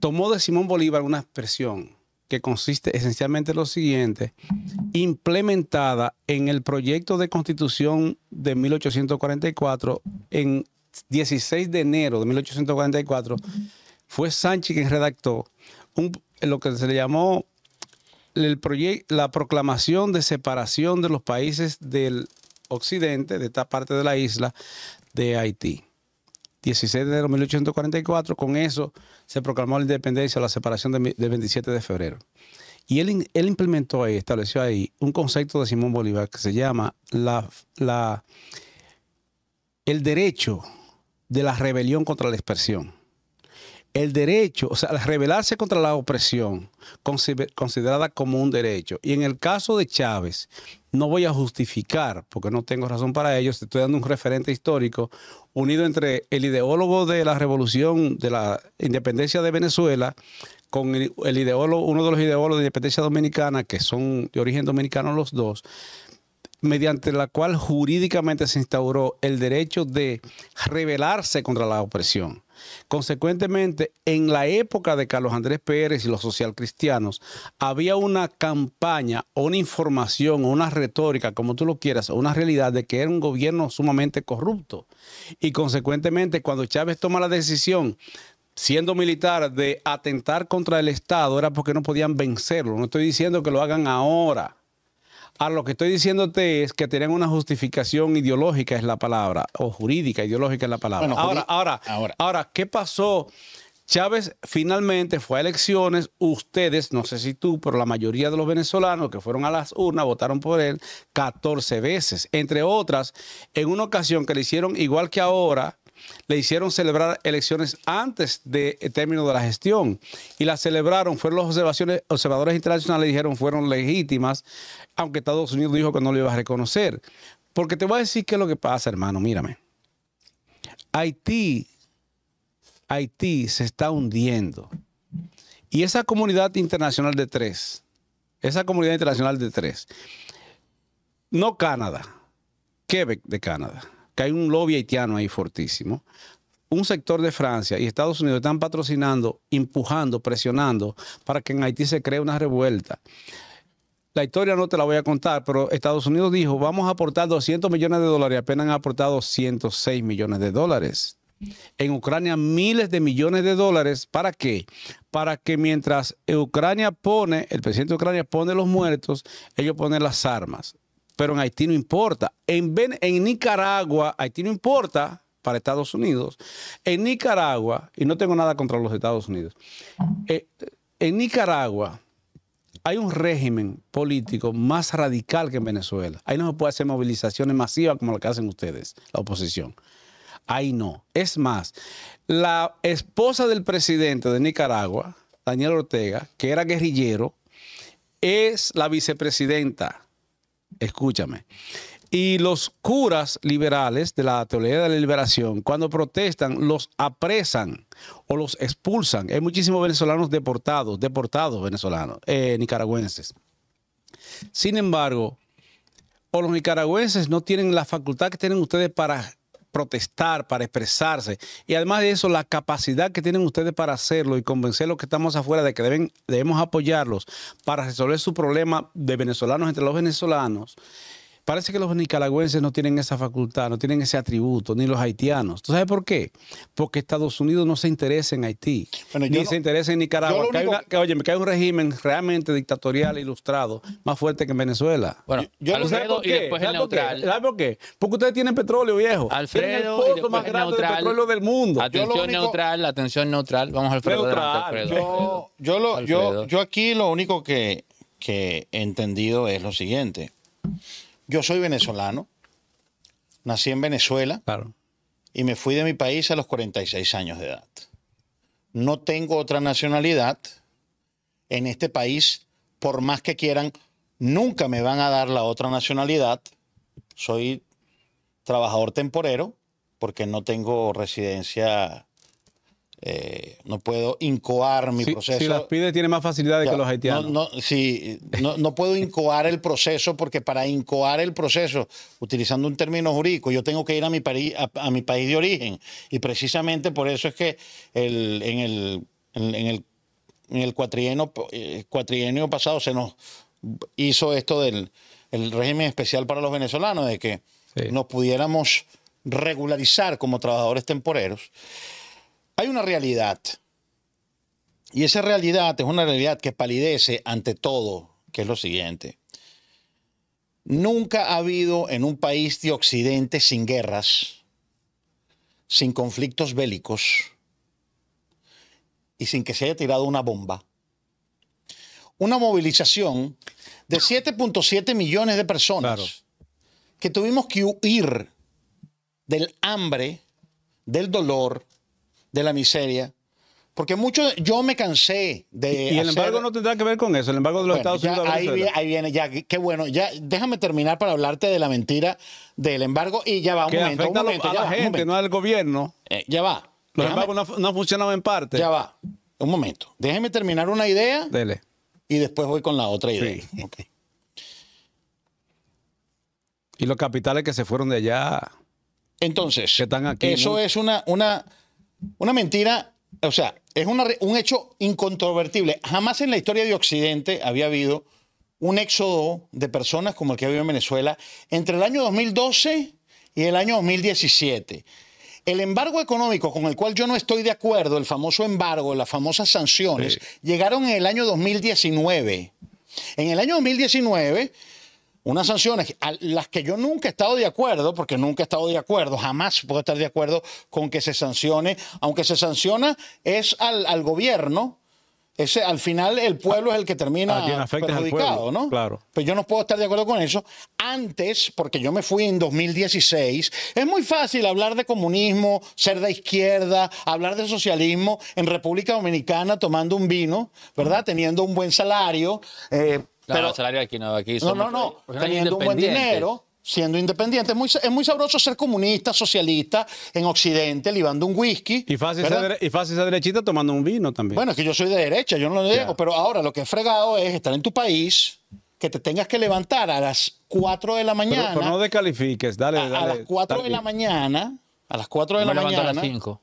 tomó de Simón Bolívar una expresión que consiste esencialmente en lo siguiente, implementada en el proyecto de constitución de 1844, en 16 de enero de 1844, fue Sánchez quien redactó lo que se le llamó el la proclamación de separación de los países del occidente, de esta parte de la isla, de Haití. 16 de 1844, con eso se proclamó la independencia, la separación del 27 de febrero. Y él, él, implementó ahí, estableció ahí un concepto de Simón Bolívar que se llama la, la, el derecho de la rebelión contra la expresión el derecho, o sea, rebelarse contra la opresión, considerada como un derecho. Y en el caso de Chávez, no voy a justificar, porque no tengo razón para ello, estoy dando un referente histórico unido entre el ideólogo de la revolución, de la independencia de Venezuela, con el ideólogo, uno de los ideólogos de independencia dominicana, que son de origen dominicano los dos, mediante la cual jurídicamente se instauró el derecho de rebelarse contra la opresión. Consecuentemente, en la época de Carlos Andrés Pérez y los socialcristianos, había una campaña una información o una retórica, como tú lo quieras, una realidad de que era un gobierno sumamente corrupto. Y consecuentemente, cuando Chávez toma la decisión siendo militar de atentar contra el Estado, era porque no podían vencerlo. No estoy diciendo que lo hagan ahora a lo que estoy diciéndote es que tienen una justificación ideológica, es la palabra, o jurídica, ideológica es la palabra. ahora, ahora, ahora, ahora, ¿qué pasó? Chávez finalmente fue a elecciones, ustedes, no sé si tú, pero la mayoría de los venezolanos que fueron a las urnas votaron por él 14 veces, entre otras, en una ocasión que le hicieron igual que ahora, le hicieron celebrar elecciones antes del de eh, término de la gestión y las celebraron, fueron los observadores internacionales le dijeron fueron legítimas, aunque Estados Unidos dijo que no lo iba a reconocer. Porque te voy a decir qué es lo que pasa, hermano, mírame. Haití, Haití se está hundiendo. Y esa comunidad internacional de tres, esa comunidad internacional de tres, no Canadá, Quebec de Canadá, que hay un lobby haitiano ahí fortísimo. Un sector de Francia y Estados Unidos están patrocinando, empujando, presionando para que en Haití se cree una revuelta. La historia no te la voy a contar, pero Estados Unidos dijo, vamos a aportar 200 millones de dólares, y apenas han aportado 106 millones de dólares. En Ucrania miles de millones de dólares, ¿para qué? Para que mientras Ucrania pone, el presidente de Ucrania pone los muertos, ellos ponen las armas pero en Haití no importa. En, en Nicaragua, Haití no importa para Estados Unidos. En Nicaragua, y no tengo nada contra los Estados Unidos, eh, en Nicaragua hay un régimen político más radical que en Venezuela. Ahí no se puede hacer movilizaciones masivas como la que hacen ustedes, la oposición. Ahí no. Es más, la esposa del presidente de Nicaragua, Daniel Ortega, que era guerrillero, es la vicepresidenta Escúchame. Y los curas liberales de la teoría de la Liberación, cuando protestan, los apresan o los expulsan. Hay muchísimos venezolanos deportados, deportados venezolanos, eh, nicaragüenses. Sin embargo, o los nicaragüenses no tienen la facultad que tienen ustedes para protestar, para expresarse. Y además de eso, la capacidad que tienen ustedes para hacerlo y convencer a los que estamos afuera de que deben, debemos apoyarlos para resolver su problema de venezolanos entre los venezolanos Parece que los nicaragüenses no tienen esa facultad, no tienen ese atributo, ni los haitianos. ¿Tú sabes por qué? Porque Estados Unidos no se interesa en Haití, ni se interesa en Nicaragua. Que oye, me cae un régimen realmente dictatorial, ilustrado, más fuerte que en Venezuela. Bueno, yo, Alfredo y después el neutral. ¿Sabes por qué? Porque ustedes tienen petróleo, viejo. Alfredo tienen el pozo más grande petróleo del mundo. Atención neutral, atención neutral. Vamos, Alfredo. Yo, yo, yo, aquí lo único que, que he entendido es lo siguiente. Yo soy venezolano, nací en Venezuela y me fui de mi país a los 46 años de edad. No tengo otra nacionalidad. En este país, por más que quieran, nunca me van a dar la otra nacionalidad. Soy trabajador temporero porque no tengo residencia eh, no puedo incoar mi proceso. Si las pide, tiene más facilidad que los haitianos. No, puedo incoar el proceso porque para incoar el proceso, utilizando un término jurídico, yo tengo que ir a mi, a, mi país de origen. Y precisamente por eso es que en, el, en, el, eh, cuatrienio, pasado se nos hizo esto del régimen especial para los venezolanos, de que nos pudiéramos regularizar como trabajadores temporeros. Hay una realidad. Y esa realidad es una realidad que palidece ante todo, que es lo siguiente. Nunca ha habido en un país de Occidente sin guerras, sin conflictos bélicos y sin que se haya tirado una bomba. Una movilización de 7.7 millones de personas que tuvimos que huir del hambre, del dolor, de la miseria. Porque mucho, yo me cansé de. Y el embargo no tendrá que ver con eso, el embargo de los Estados Unidos. Ahí viene, ahí viene, ya, qué bueno. Ya, déjame terminar para hablarte de la mentira del embargo y ya va un momento. un momento, a la, gente, no al gobierno. Eh, ya va. Los embargo no, ha funcionado en parte. Ya va. Un momento. Déjeme terminar una idea. Dele. Y después voy con la otra idea. Sí. y los capitales que se fueron de allá. Entonces, están eso es una, una una mentira, o sea, es un hecho incontrovertible. Jamás en la historia de Occidente había habido un éxodo de personas como el que ha habido en Venezuela entre el año 2012 y el año 2017. El embargo económico con el cual yo no estoy de acuerdo, el famoso embargo, las famosas sanciones, llegaron en el año 2019. En el año 2019 unas sanciones a las que yo nunca he estado de acuerdo, porque nunca he estado de acuerdo, jamás puedo estar de acuerdo con que se sancione, aunque se sanciona es al, gobierno. Ese, al final el pueblo es el que termina ah, perjudicado, ¿no? Claro. Pero pues yo no puedo estar de acuerdo con eso. Antes, porque yo me fui en 2016, es muy fácil hablar de comunismo, ser de izquierda, hablar de socialismo en República Dominicana tomando un vino, ¿verdad? Teniendo un buen salario, eh, salario aquí no, aquí no, no, pues, Teniendo un buen dinero, siendo independiente. Es muy, sabroso ser comunista, socialista, en Occidente, libando un whisky. Y fácil, ser, y derechita tomando un vino también. Bueno, es que yo soy de derecha, yo no lo digo, Pero ahora lo que he fregado es estar en tu país, que te tengas que levantar a las 4 de la mañana. Pero, no descalifiques, dale, dale. A, las 4 de la mañana. A las 4 de la mañana. A las 5.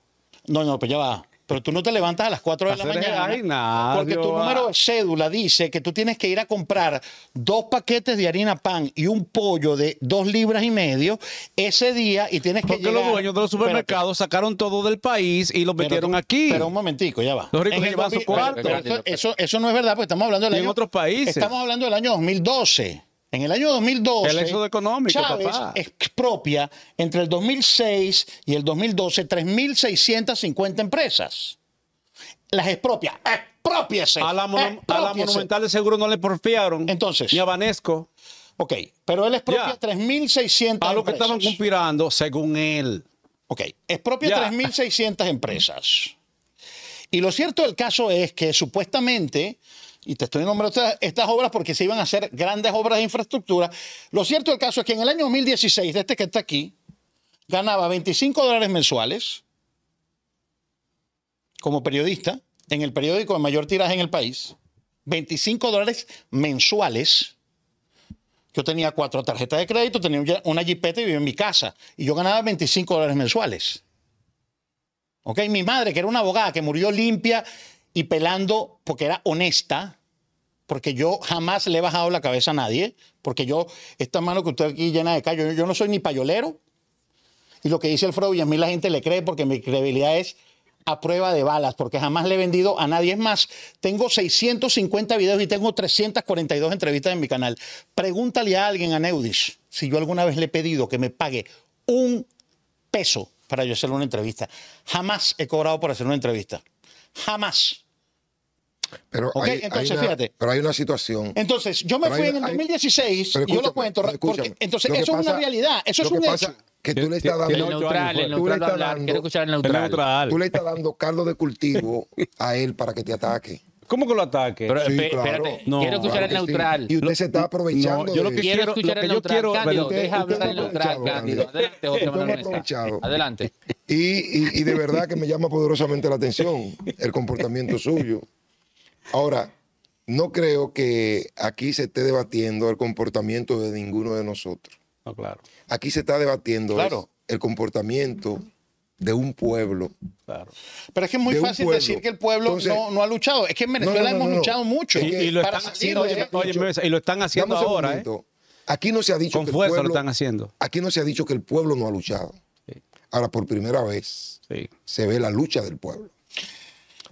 No, no, pues ya va. Pero tú no te levantas a las 4 de la mañana. porque tu número de cédula dice que tú tienes que ir a comprar dos paquetes de harina pan y un pollo de dos libras y medio ese día y tienes que porque los dueños de los supermercados sacaron todo del país y lo metieron aquí. Pero un momentico, ya va. Los ricos su cuarto. eso, eso, no es verdad porque estamos hablando del año... en otros países. Estamos hablando del año 2012. En el año 2012, el económico, Chávez expropia entre el 2006 y el 2012 3.650 empresas. Las expropia. expropias. A la, Monumental de Seguro no le porfiaron. Entonces. Ni a Vanesco. Ok, pero él expropia 3.600 empresas. A lo que estaban conspirando, según él. Ok, expropia 3.600 empresas. Y lo cierto del caso es que supuestamente y te estoy nombrando estas, obras porque se iban a hacer grandes obras de infraestructura. Lo cierto del caso es que en el año 2016, de este que está aquí, ganaba 25 dólares mensuales como periodista en el periódico de mayor tiraje en el país. 25 dólares mensuales. Yo tenía cuatro tarjetas de crédito, tenía una jipeta y vivía en mi casa. Y yo ganaba 25 dólares mensuales. ¿Ok? Mi madre, que era una abogada que murió limpia y pelando porque era honesta, porque yo jamás le he bajado la cabeza a nadie, porque yo, esta mano que usted aquí llena de callo, yo no soy ni payolero. Y lo que dice el a mí la gente le cree porque mi credibilidad es a prueba de balas, porque jamás le he vendido a nadie. Es más, tengo 650 videos y tengo 342 entrevistas en mi canal. Pregúntale a alguien, a Neudis, si yo alguna vez le he pedido que me pague un peso para yo hacer una entrevista. Jamás he cobrado por hacer una entrevista jamás. Pero, hay, una, pero hay una situación. Entonces, yo me fui en el 2016 y yo lo cuento. Porque, entonces, eso es una realidad, eso es un Que tú le estás dando. Tú le estás dando caldo de cultivo a él para que te ataque. ¿Cómo que lo ataque? Pero, sí, espérate, quiero escuchar el neutral. Y usted se está aprovechando. yo lo quiero escuchar el neutral. Cándido, usted, deja hablar el neutral, Cándido. Adelante, Manuel Adelante. Y, y de verdad que me llama poderosamente la atención el comportamiento suyo. Ahora, no creo que aquí se esté debatiendo el comportamiento de ninguno de nosotros. No, claro. Aquí se está debatiendo el comportamiento de un pueblo. Claro. Pero es que es muy fácil decir que el pueblo no, ha luchado. Es que en Venezuela hemos luchado mucho. Y, lo, están haciendo, y lo están haciendo ahora. ¿eh? Aquí no se ha dicho que el pueblo, lo están haciendo. Aquí no se ha dicho que el pueblo no ha luchado. Ahora, por primera vez, se ve la lucha del pueblo.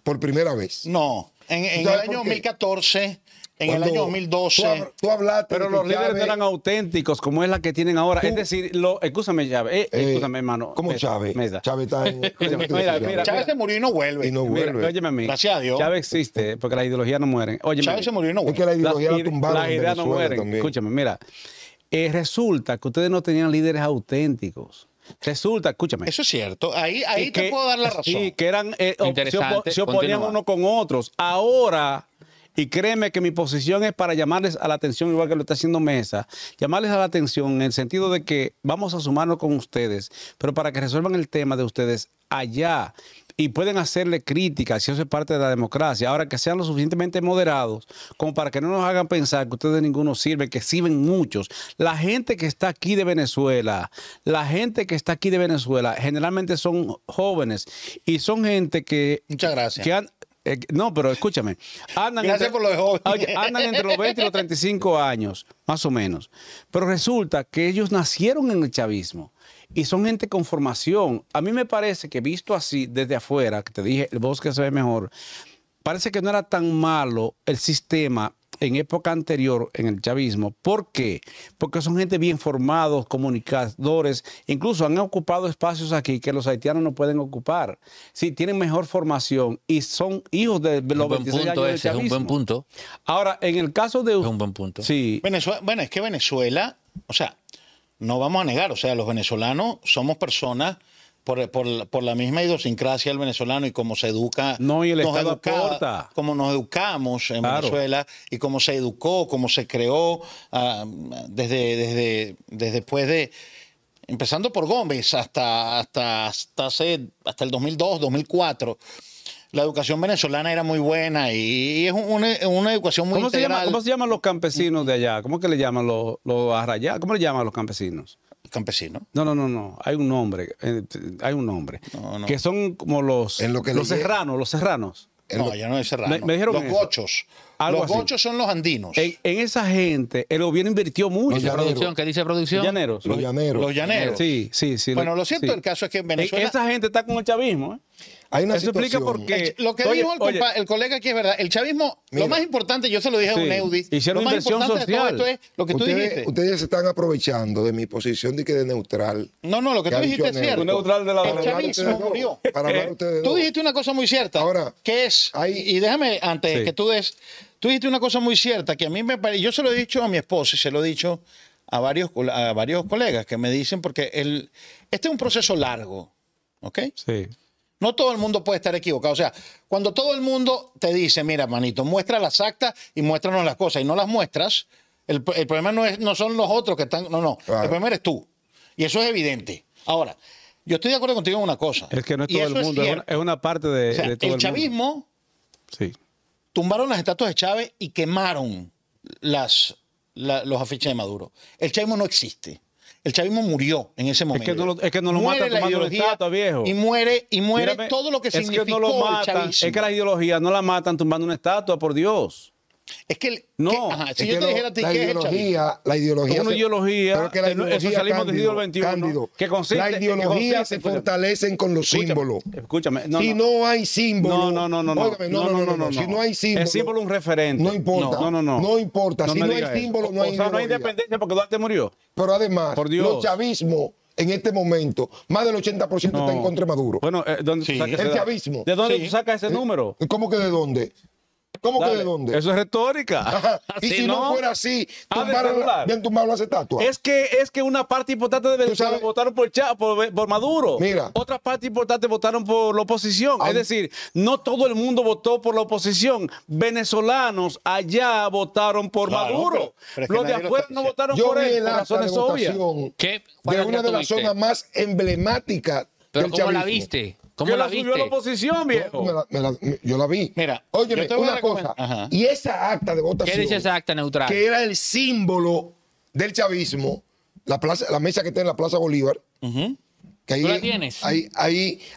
Por primera vez. No. en el año 2014 en el año 2012. Tú, hablaste pero los líderes no eran auténticos, como es la que tienen ahora. es decir, lo, escúchame, Chávez. Eh, eh, escúchame, hermano. ¿Cómo Chávez? Chávez está [LAUGHS] Chávez se murió y no vuelve. Y no vuelve. óyeme a mí. Gracias a Dios. Chávez existe, porque la ideología no muere. Óyeme, Chávez se murió y no vuelve. Es que la ideología la, tumbaron. Las ideas no mueren. Escúchame, mira. Eh, resulta que ustedes no tenían líderes auténticos. Resulta, escúchame. Eso es cierto. Ahí, ahí te puedo dar la razón. Sí, que eran se, oponían uno con otros. Ahora y créeme que mi posición es para llamarles a la atención, igual que lo está haciendo Mesa, llamarles a la atención en el sentido de que vamos a sumarnos con ustedes, pero para que resuelvan el tema de ustedes allá y pueden hacerle críticas, si eso es parte de la democracia. Ahora que sean lo suficientemente moderados como para que no nos hagan pensar que ustedes ninguno sirve, que sirven muchos. La gente que está aquí de Venezuela, la gente que está aquí de Venezuela, generalmente son jóvenes y son gente que, Muchas gracias. que han eh, no, pero escúchame. Andan entre, por lo de los 20 y los 35 años, más o menos. Pero resulta que ellos nacieron en el chavismo y son gente con formación. A mí me parece que visto así desde afuera, que te dije, el bosque se ve mejor, parece que no era tan malo el sistema en época anterior en el chavismo. ¿Por qué? Porque son gente bien formados, comunicadores, incluso han ocupado espacios aquí que los haitianos no pueden ocupar. Sí, tienen mejor formación y son hijos de los venezolanos. ese, Es un buen punto. Ahora, en el caso de... Es un buen punto. Sí. Venezuela, bueno, es que Venezuela, o sea, no vamos a negar, o sea, los venezolanos somos personas por, la misma idiosincrasia del venezolano y cómo se educa. No, y el Estado aporta. Como nos educamos en Venezuela y cómo se educó, cómo se creó ah, desde, después de. Empezando por Gómez hasta, hasta, el 2002, 2004 la educación venezolana era muy buena y, es una, educación muy ¿Cómo ¿Cómo se llaman los campesinos de allá? ¿Cómo que le llaman los, los ¿Cómo le llaman los campesinos? campesino. No, no, no, no. Hay un nombre. Eh, hay un nombre. Que son como los, los serranos, los serranos. no, no es serrano. los gochos. los gochos son los andinos. En, esa gente, el gobierno invirtió mucho. la producción, ¿Qué dice producción? llaneros. Los llaneros. Sí, sí, sí. Bueno, lo cierto el caso es que en Venezuela. Esa gente está con el chavismo, ¿eh? una explica por qué. lo que dijo el, colega aquí es verdad. El chavismo, lo más importante, yo se lo dije a un Neudis, hicieron lo más de es lo que ustedes, tú dijiste. Ustedes se están aprovechando de mi posición de que de neutral. No, no, lo que, tú dijiste es cierto. Neutral de la el chavismo murió. Para hablar ustedes Tú dijiste una cosa muy cierta. Ahora. Que es, y déjame antes que tú des, tú dijiste una cosa muy cierta que a mí me parece, yo se lo he dicho a mi esposa y se lo he dicho a varios, varios colegas que me dicen, porque el, este es un proceso largo, ¿ok? Sí. No todo el mundo puede estar equivocado. O sea, cuando todo el mundo te dice, mira, manito, muestra las actas y muéstranos las cosas y no las muestras, el, problema no, es, no son los otros que están. No, no. El problema eres tú. Y eso es evidente. Ahora, yo estoy de acuerdo contigo en una cosa. Es que no es todo el mundo, es, una, parte de, todo el, el chavismo. Sí. Tumbaron las estatuas de Chávez y quemaron los afiches de Maduro. El chavismo no existe. El chavismo murió en ese momento. Es que no lo, matan que no mata ideología, estatua, viejo. Y muere, y muere todo lo que es significó que no lo el chavismo. Es que la ideología no la matan tumbando una estatua, por Dios. Es que, no, si yo te dijera a la ideología, la ideología, que la ideología el, socialismo que consiste, la ideología se fortalecen con los símbolos. Escúchame, no, si no hay símbolo, no, no, no, no, no, no, no, no, si no hay símbolo, el símbolo un referente, no importa, no, no, no, no importa, si no hay símbolo, no hay O no hay independencia porque Duarte murió. Pero además, los chavismo en este momento, más del 80% está en contra de Maduro. Bueno, eh, ¿dónde sacas ese, número? ¿De dónde tú sacas ese número? ¿Cómo que de dónde? ¿Cómo que de dónde? Eso es retórica. [LAUGHS] Ah, y si no? fuera así, ah, tumbaron, bien tumbado las estatuas. Es que, es que una parte importante de Venezuela votaron por, Maduro. Mira. Otra parte importante votaron por la oposición. Es ah. decir, no todo el mundo votó por la oposición. Venezolanos allá votaron por Maduro. Los de afuera no votaron por él por razones obvias. ¿Qué? De una de las zonas más emblemáticas ¿Pero cómo la viste? Yo la viste? la oposición, viejo. yo la vi. Mira, óyeme, una cosa. Y esa acta de votación. ¿Qué dice esa acta neutral? Que era el símbolo del chavismo, la, plaza, la mesa que está en la Plaza Bolívar, la tienes? Ahí,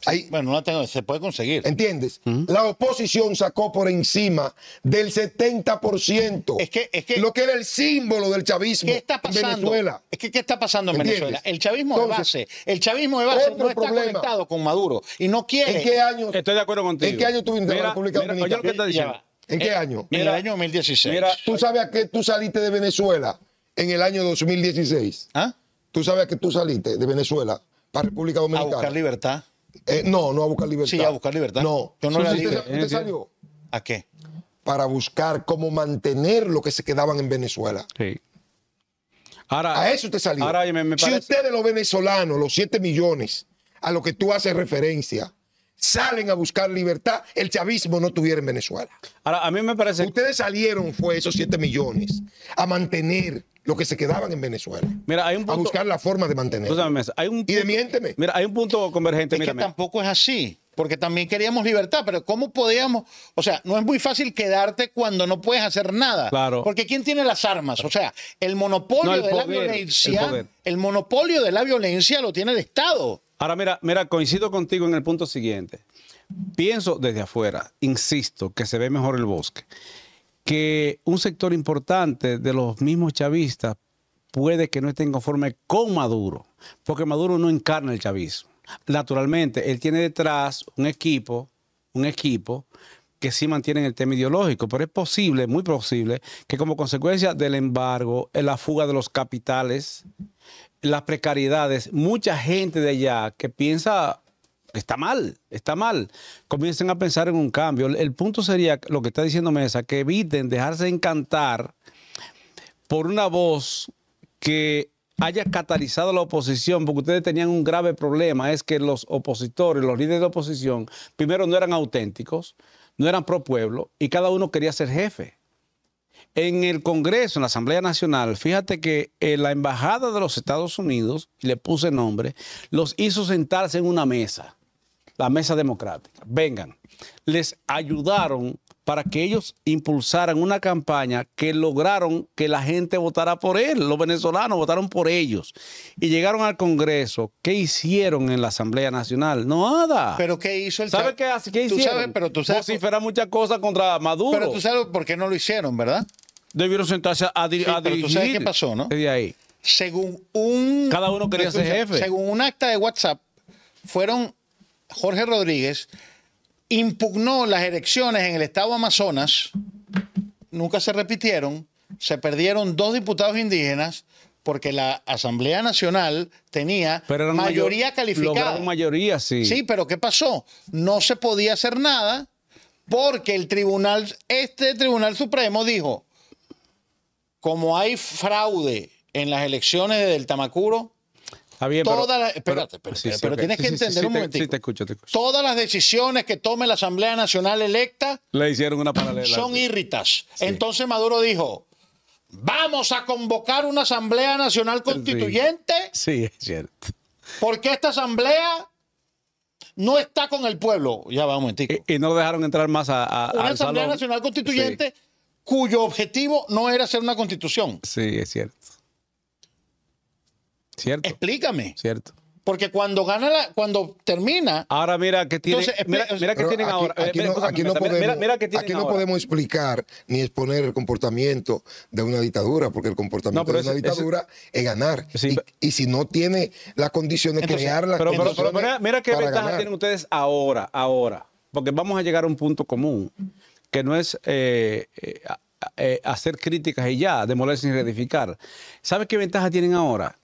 ahí, bueno, no la tengo, se puede conseguir. ¿Entiendes? La oposición sacó por encima del 70%. Es es que, lo que era el símbolo del chavismo en Venezuela. Es que, ¿qué está pasando en Venezuela? El chavismo de base, el chavismo de base no está conectado con Maduro y no quiere. ¿En qué año? Estoy de acuerdo contigo. ¿En qué año la República Dominicana? ¿En qué eh, año? En el año 2016. ¿Tú sabes que tú saliste de Venezuela en el año 2016? ¿Ah? ¿Tú sabes que tú saliste de Venezuela para República Dominicana. A buscar libertad. Eh, no, no a buscar libertad. Sí, a buscar libertad. No. Yo no la Usted, salió. ¿A qué? Para buscar cómo mantener lo que se quedaban en Venezuela. Sí. Ahora, a eso usted salió. Ahora, me, me Si ustedes los venezolanos, los 7 millones, a lo que tú haces referencia, salen a buscar libertad, el chavismo no tuviera en Venezuela. Ahora, a mí me parece... Ustedes salieron, fue esos 7 millones, a mantener lo que se quedaban en Venezuela. Mira, hay un punto... A buscar la forma de mantenerlo. hay un Y de Mira, hay un punto convergente. Es que tampoco es así, porque también queríamos libertad, pero ¿cómo podíamos...? O sea, no es muy fácil quedarte cuando no puedes hacer nada. Claro. Porque ¿quién tiene las armas? O sea, el monopolio de la violencia... el monopolio de la violencia lo tiene el Estado. Ahora, mira, mira, coincido contigo en el punto siguiente. Pienso desde afuera, insisto, que se ve mejor el bosque, que un sector importante de los mismos chavistas puede que no estén conforme con Maduro, porque Maduro no encarna el chavismo. Naturalmente, él tiene detrás un equipo, un equipo que sí mantiene el tema ideológico, pero es posible, muy posible, que como consecuencia del embargo, la fuga de los capitales las precariedades, mucha gente de allá que piensa que está mal, está mal, comiencen a pensar en un cambio. El punto sería lo que está diciendo Mesa, que eviten dejarse encantar por una voz que haya catalizado la oposición, porque ustedes tenían un grave problema, es que los opositores, los líderes de oposición, primero no eran auténticos, no eran pro pueblo y cada uno quería ser jefe. En el Congreso, en la Asamblea Nacional, fíjate que eh, la Embajada de los Estados Unidos, le puse nombre, los hizo sentarse en una mesa, la mesa democrática. Vengan, les ayudaron para que ellos impulsaran una campaña que lograron que la gente votara por él. Los venezolanos votaron por ellos y llegaron al Congreso. ¿Qué hicieron en la Asamblea Nacional? Nada. ¿Pero qué hizo el ¿Sabe qué, qué hicieron? Tú pero tú sabes. muchas cosas contra Maduro. Pero tú sabes por qué no lo hicieron, ¿verdad? Debieron sentarse a, dirigir. tú sabes qué pasó, ¿no? ahí. Según un. Cada uno quería ser jefe. Según un acta de WhatsApp, fueron Jorge Rodríguez impugnó las elecciones en el estado Amazonas, nunca se repitieron, se perdieron dos diputados indígenas porque la Asamblea Nacional tenía pero mayoría mayor, calificada. mayoría, sí. Sí, pero ¿qué pasó? No se podía hacer nada porque el tribunal, este Tribunal Supremo dijo, como hay fraude en las elecciones del Tamacuro, todas pero, tienes que entender un Todas las decisiones que tome la Asamblea Nacional electa le hicieron una Son irritas. Entonces Maduro dijo, vamos a convocar una Asamblea Nacional Constituyente. Sí, es cierto. Porque esta Asamblea no está con el pueblo. Ya va un Y, no lo dejaron entrar más a, la una Asamblea Nacional Constituyente cuyo objetivo no era hacer una constitución. Sí, es cierto. Explícame. Porque cuando gana la, cuando termina. Ahora mira que tiene. mira, tienen ahora. Eh, aquí no, podemos, explicar ni exponer el comportamiento de una dictadura, porque el comportamiento de una dictadura es ganar. y, si no tiene las condiciones, de crear la Pero, mira, qué ventaja tienen ustedes ahora, ahora. Porque vamos a llegar a un punto común, que no es eh, eh, hacer críticas y ya, demoler sin edificar. ¿Sabes qué ventaja tienen ahora?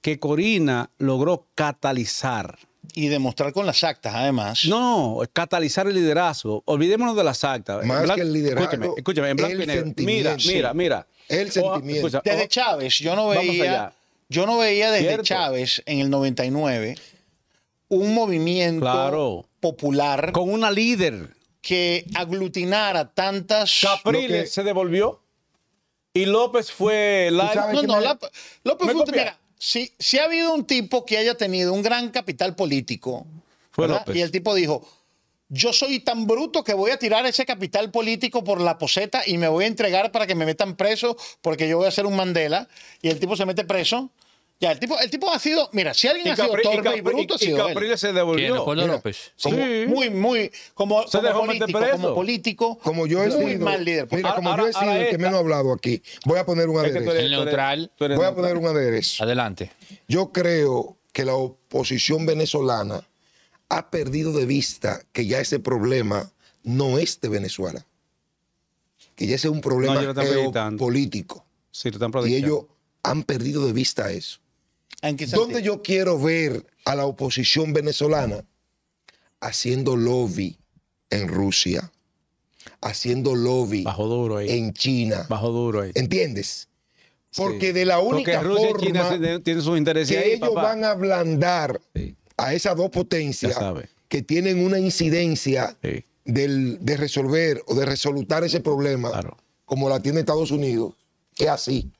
que Corina logró catalizar. Y demostrar con las actas, además. No, catalizar el liderazgo. Olvidémonos de las actas. Más que el liderazgo. Escúchame, en Mira, mira, mira. El sentimiento. desde Chávez, yo no veía. Yo no veía desde Chávez en el 99 un movimiento popular. Con una líder. Que aglutinara tantas. Capriles se devolvió. Y López fue la. No, no, López fue si, ha habido un tipo que haya tenido un gran capital político, y el tipo dijo, yo soy tan bruto que voy a tirar ese capital político por la poseta y me voy a entregar para que me metan preso porque yo voy a ser un Mandela, y el tipo se mete preso. Ya, el tipo, el tipo ha sido, mira, si alguien ha sido torpe y, bruto, y, ha sido se devolvió. sí. Muy, muy, como, como, político, como como yo he muy sido, mal líder. Mira, como yo he sido el que menos ha hablado aquí, voy a poner un aderezo. el neutral. Voy a poner un aderezo. Adelante. Yo creo que la oposición venezolana ha perdido de vista que ya ese problema no es de Venezuela. Que ya ese es un problema político. y ellos han perdido de vista eso. ¿Dónde yo quiero ver a la oposición venezolana haciendo lobby en Rusia, haciendo lobby en China. Bajo duro ahí. ¿Entiendes? Porque de la única forma que ellos van a ablandar a esas dos potencias que tienen una incidencia de resolver o de resolutar ese problema, como la tiene Estados Unidos, es así.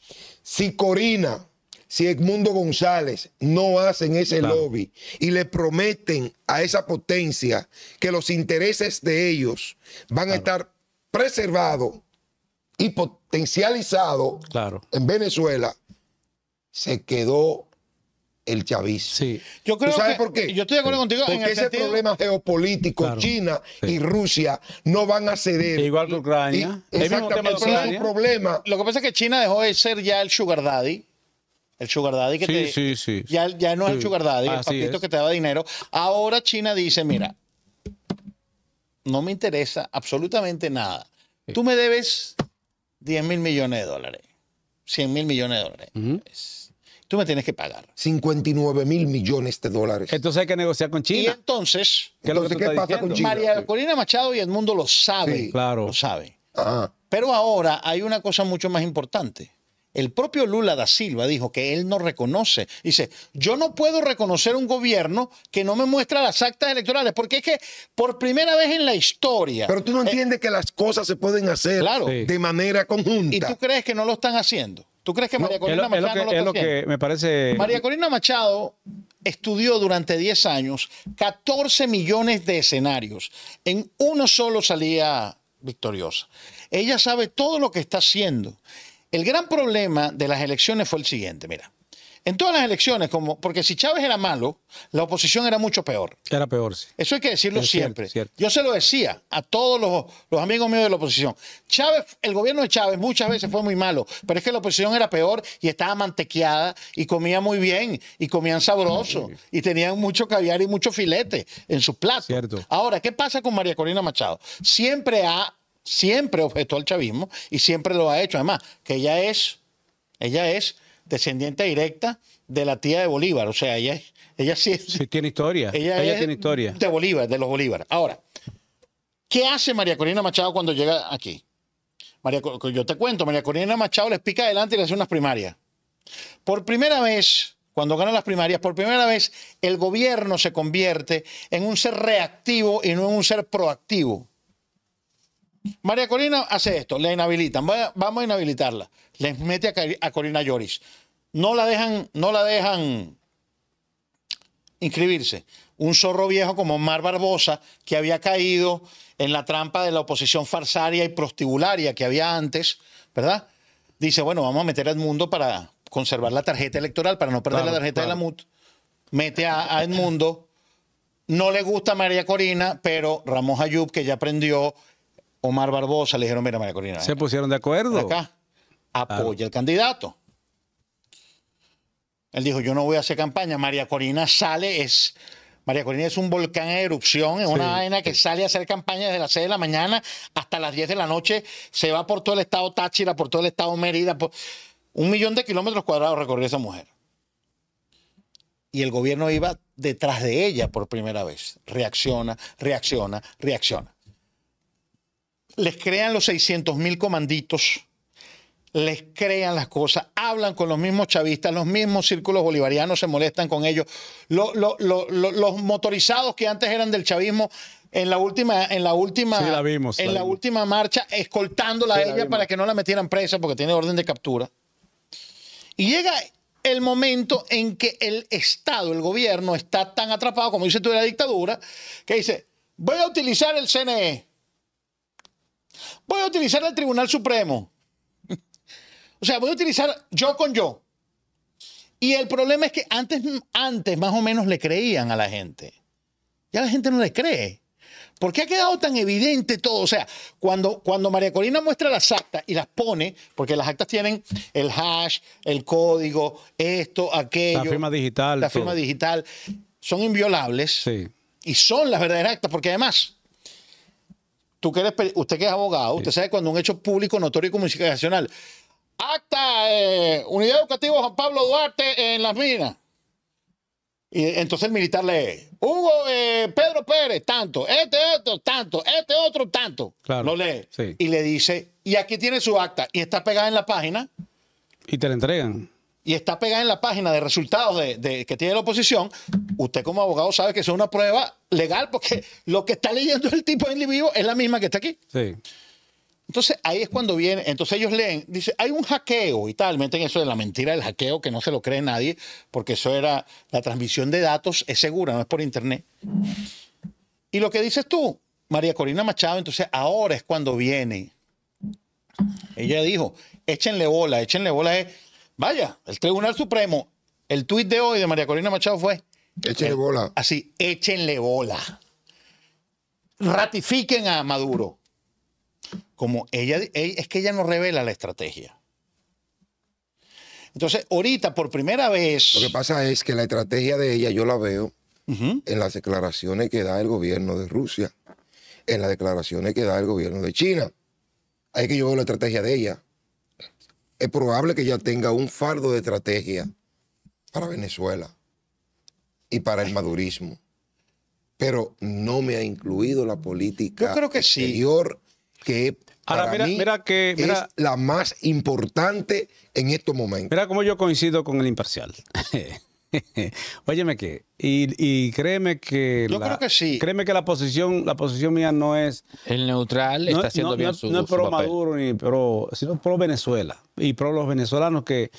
Si Corina si Edmundo González no hacen ese lobby y le prometen a esa potencia que los intereses de ellos van a estar preservados y potencializados en Venezuela, se quedó el chavismo. Yo creo sabes por qué? Yo estoy de acuerdo contigo. Porque en ese problema geopolítico, China y Rusia no van a ceder. Igual que Ucrania. exactamente, problema. Lo que pasa es que China dejó de ser ya el sugar daddy el sugar daddy que te... ya, ya no es el sugar daddy, el papito que te daba dinero. Ahora China dice, mira, no me interesa absolutamente nada. Tú me debes 10 mil millones de dólares, 100 mil millones de dólares. Tú me tienes que pagar. 59 mil millones de dólares. Entonces hay que negociar con China. Y entonces, María Corina Machado y el mundo lo sabe. claro. Lo sabe. Ah. Pero ahora hay una cosa mucho más importante. El propio Lula da Silva dijo que él no reconoce. Dice, yo no puedo reconocer un gobierno que no me muestra las actas electorales, porque es que por primera vez en la historia... Pero tú no eh, entiendes que las cosas se pueden hacer de manera conjunta. ¿Y tú crees que no lo están haciendo? ¿Tú crees que María Corina Machado que, no lo, lo que me parece... María Corina Machado estudió durante 10 años 14 millones de escenarios. En uno solo salía victoriosa. Ella sabe todo lo que está haciendo. El gran problema de las elecciones fue el siguiente, mira. En todas las elecciones, como, porque si Chávez era malo, la oposición era mucho peor. Era peor, sí. Eso hay que decirlo siempre. Yo se lo decía a todos los, amigos míos de la oposición. Chávez, el gobierno de Chávez muchas veces fue muy malo, pero es que la oposición era peor y estaba mantequeada y comía muy bien y comían sabroso y tenían mucho caviar y mucho filete en sus platos. Ahora, ¿qué pasa con María Corina Machado? Siempre ha siempre objetó al chavismo y siempre lo ha hecho. Además, que ella es, ella es descendiente directa de la tía de Bolívar. O sea, ella, ella sí, sí tiene historia. [LAUGHS] Ella, tiene historia. De Bolívar, de los Bolívar. Ahora, ¿qué hace María Corina Machado cuando llega aquí? María, yo te cuento, María Corina Machado les pica adelante y le hace unas primarias. Por primera vez, cuando gana las primarias, por primera vez el gobierno se convierte en un ser reactivo y no en un ser proactivo. María Corina hace esto, la inhabilitan, vamos a inhabilitarla. Les mete a, Corina Lloris. No la dejan, no la dejan inscribirse. Un zorro viejo como Mar Barbosa, que había caído en la trampa de la oposición farsaria y prostibularia que había antes, ¿verdad? Dice, bueno, vamos a meter a Edmundo para conservar la tarjeta electoral, para no perder la tarjeta de la MUT. Mete a, Edmundo. No le gusta a María Corina, pero Ramón Ayub, que ya aprendió Omar Barbosa, le dijeron, mira, María Corina. Se pusieron de acuerdo. Acá, apoya al candidato. Él dijo, yo no voy a hacer campaña. María Corina sale, es... María Corina es un volcán en erupción, es una vaina que sale a hacer campaña desde las 6 de la mañana hasta las 10 de la noche, se va por todo el estado Táchira, por todo el estado Mérida, un millón de kilómetros cuadrados recorrió esa mujer. Y el gobierno iba detrás de ella por primera vez. Reacciona, reacciona, reacciona les crean los 600 mil comanditos, les crean las cosas, hablan con los mismos chavistas, los mismos círculos bolivarianos se molestan con ellos, los motorizados que antes eran del chavismo. En la última, en la última, la vimos, en la, última marcha, escoltándola ella para que no la metieran presa porque tiene orden de captura. Y llega el momento en que el Estado, el gobierno, está tan atrapado, como dice tú, de la dictadura, que dice, voy a utilizar el CNE, Voy a utilizar el Tribunal Supremo. o sea, voy a utilizar yo con yo. Y el problema es que antes, antes más o menos le creían a la gente. Ya la gente no le cree. ¿Por qué ha quedado tan evidente todo. O sea, cuando, cuando María Corina muestra las actas y las pone, porque las actas tienen el hash, el código, esto, aquello. La firma digital. La firma digital. Son inviolables. Sí. Y son las verdaderas actas, porque además tú que eres, usted que es abogado, usted sabe cuando un hecho público, notorio y comunicacional. Acta, eh, Unidad Educativa Juan Pablo Duarte en las minas. Y entonces el militar lee, Hugo eh, Pedro Pérez, tanto, este otro, tanto, este otro, tanto. lo lee. Y le dice, y aquí tiene su acta, y está pegada en la página. Y te la entregan y está pegada en la página de resultados de, que tiene la oposición, usted como abogado sabe que es una prueba legal porque lo que está leyendo el tipo en vivo es la misma que está aquí. Sí. Entonces ahí es cuando viene, entonces ellos leen, dice, hay un hackeo y tal, meten eso de la mentira del hackeo que no se lo cree nadie, porque eso era, la transmisión de datos es segura, no es por internet. Y lo que dices tú, María Corina Machado, entonces ahora es cuando viene. Ella dijo, échenle bola, échenle bola es Vaya, el Tribunal Supremo, el tuit de hoy de María Corina Machado fue... Échenle eh, bola. Así, échenle bola. Ratifiquen a Maduro. Como ella, es que ella no revela la estrategia. Entonces, ahorita, por primera vez... Lo que pasa es que la estrategia de ella yo la veo en las declaraciones que da el gobierno de Rusia, en las declaraciones que da el gobierno de China. Ahí es que yo veo la estrategia de ella es probable que ya tenga un fardo de estrategia para Venezuela y para el madurismo. Pero no me ha incluido la política Yo que exterior que para que, es la más importante en estos momentos. Mira cómo yo coincido con el imparcial. [LAUGHS] [LAUGHS] Óyeme que, y, créeme que... creo que sí. Créeme que la posición, la posición mía no es... El neutral está haciendo bien no, No es pro Maduro, sino pro Venezuela. Y pro los venezolanos que,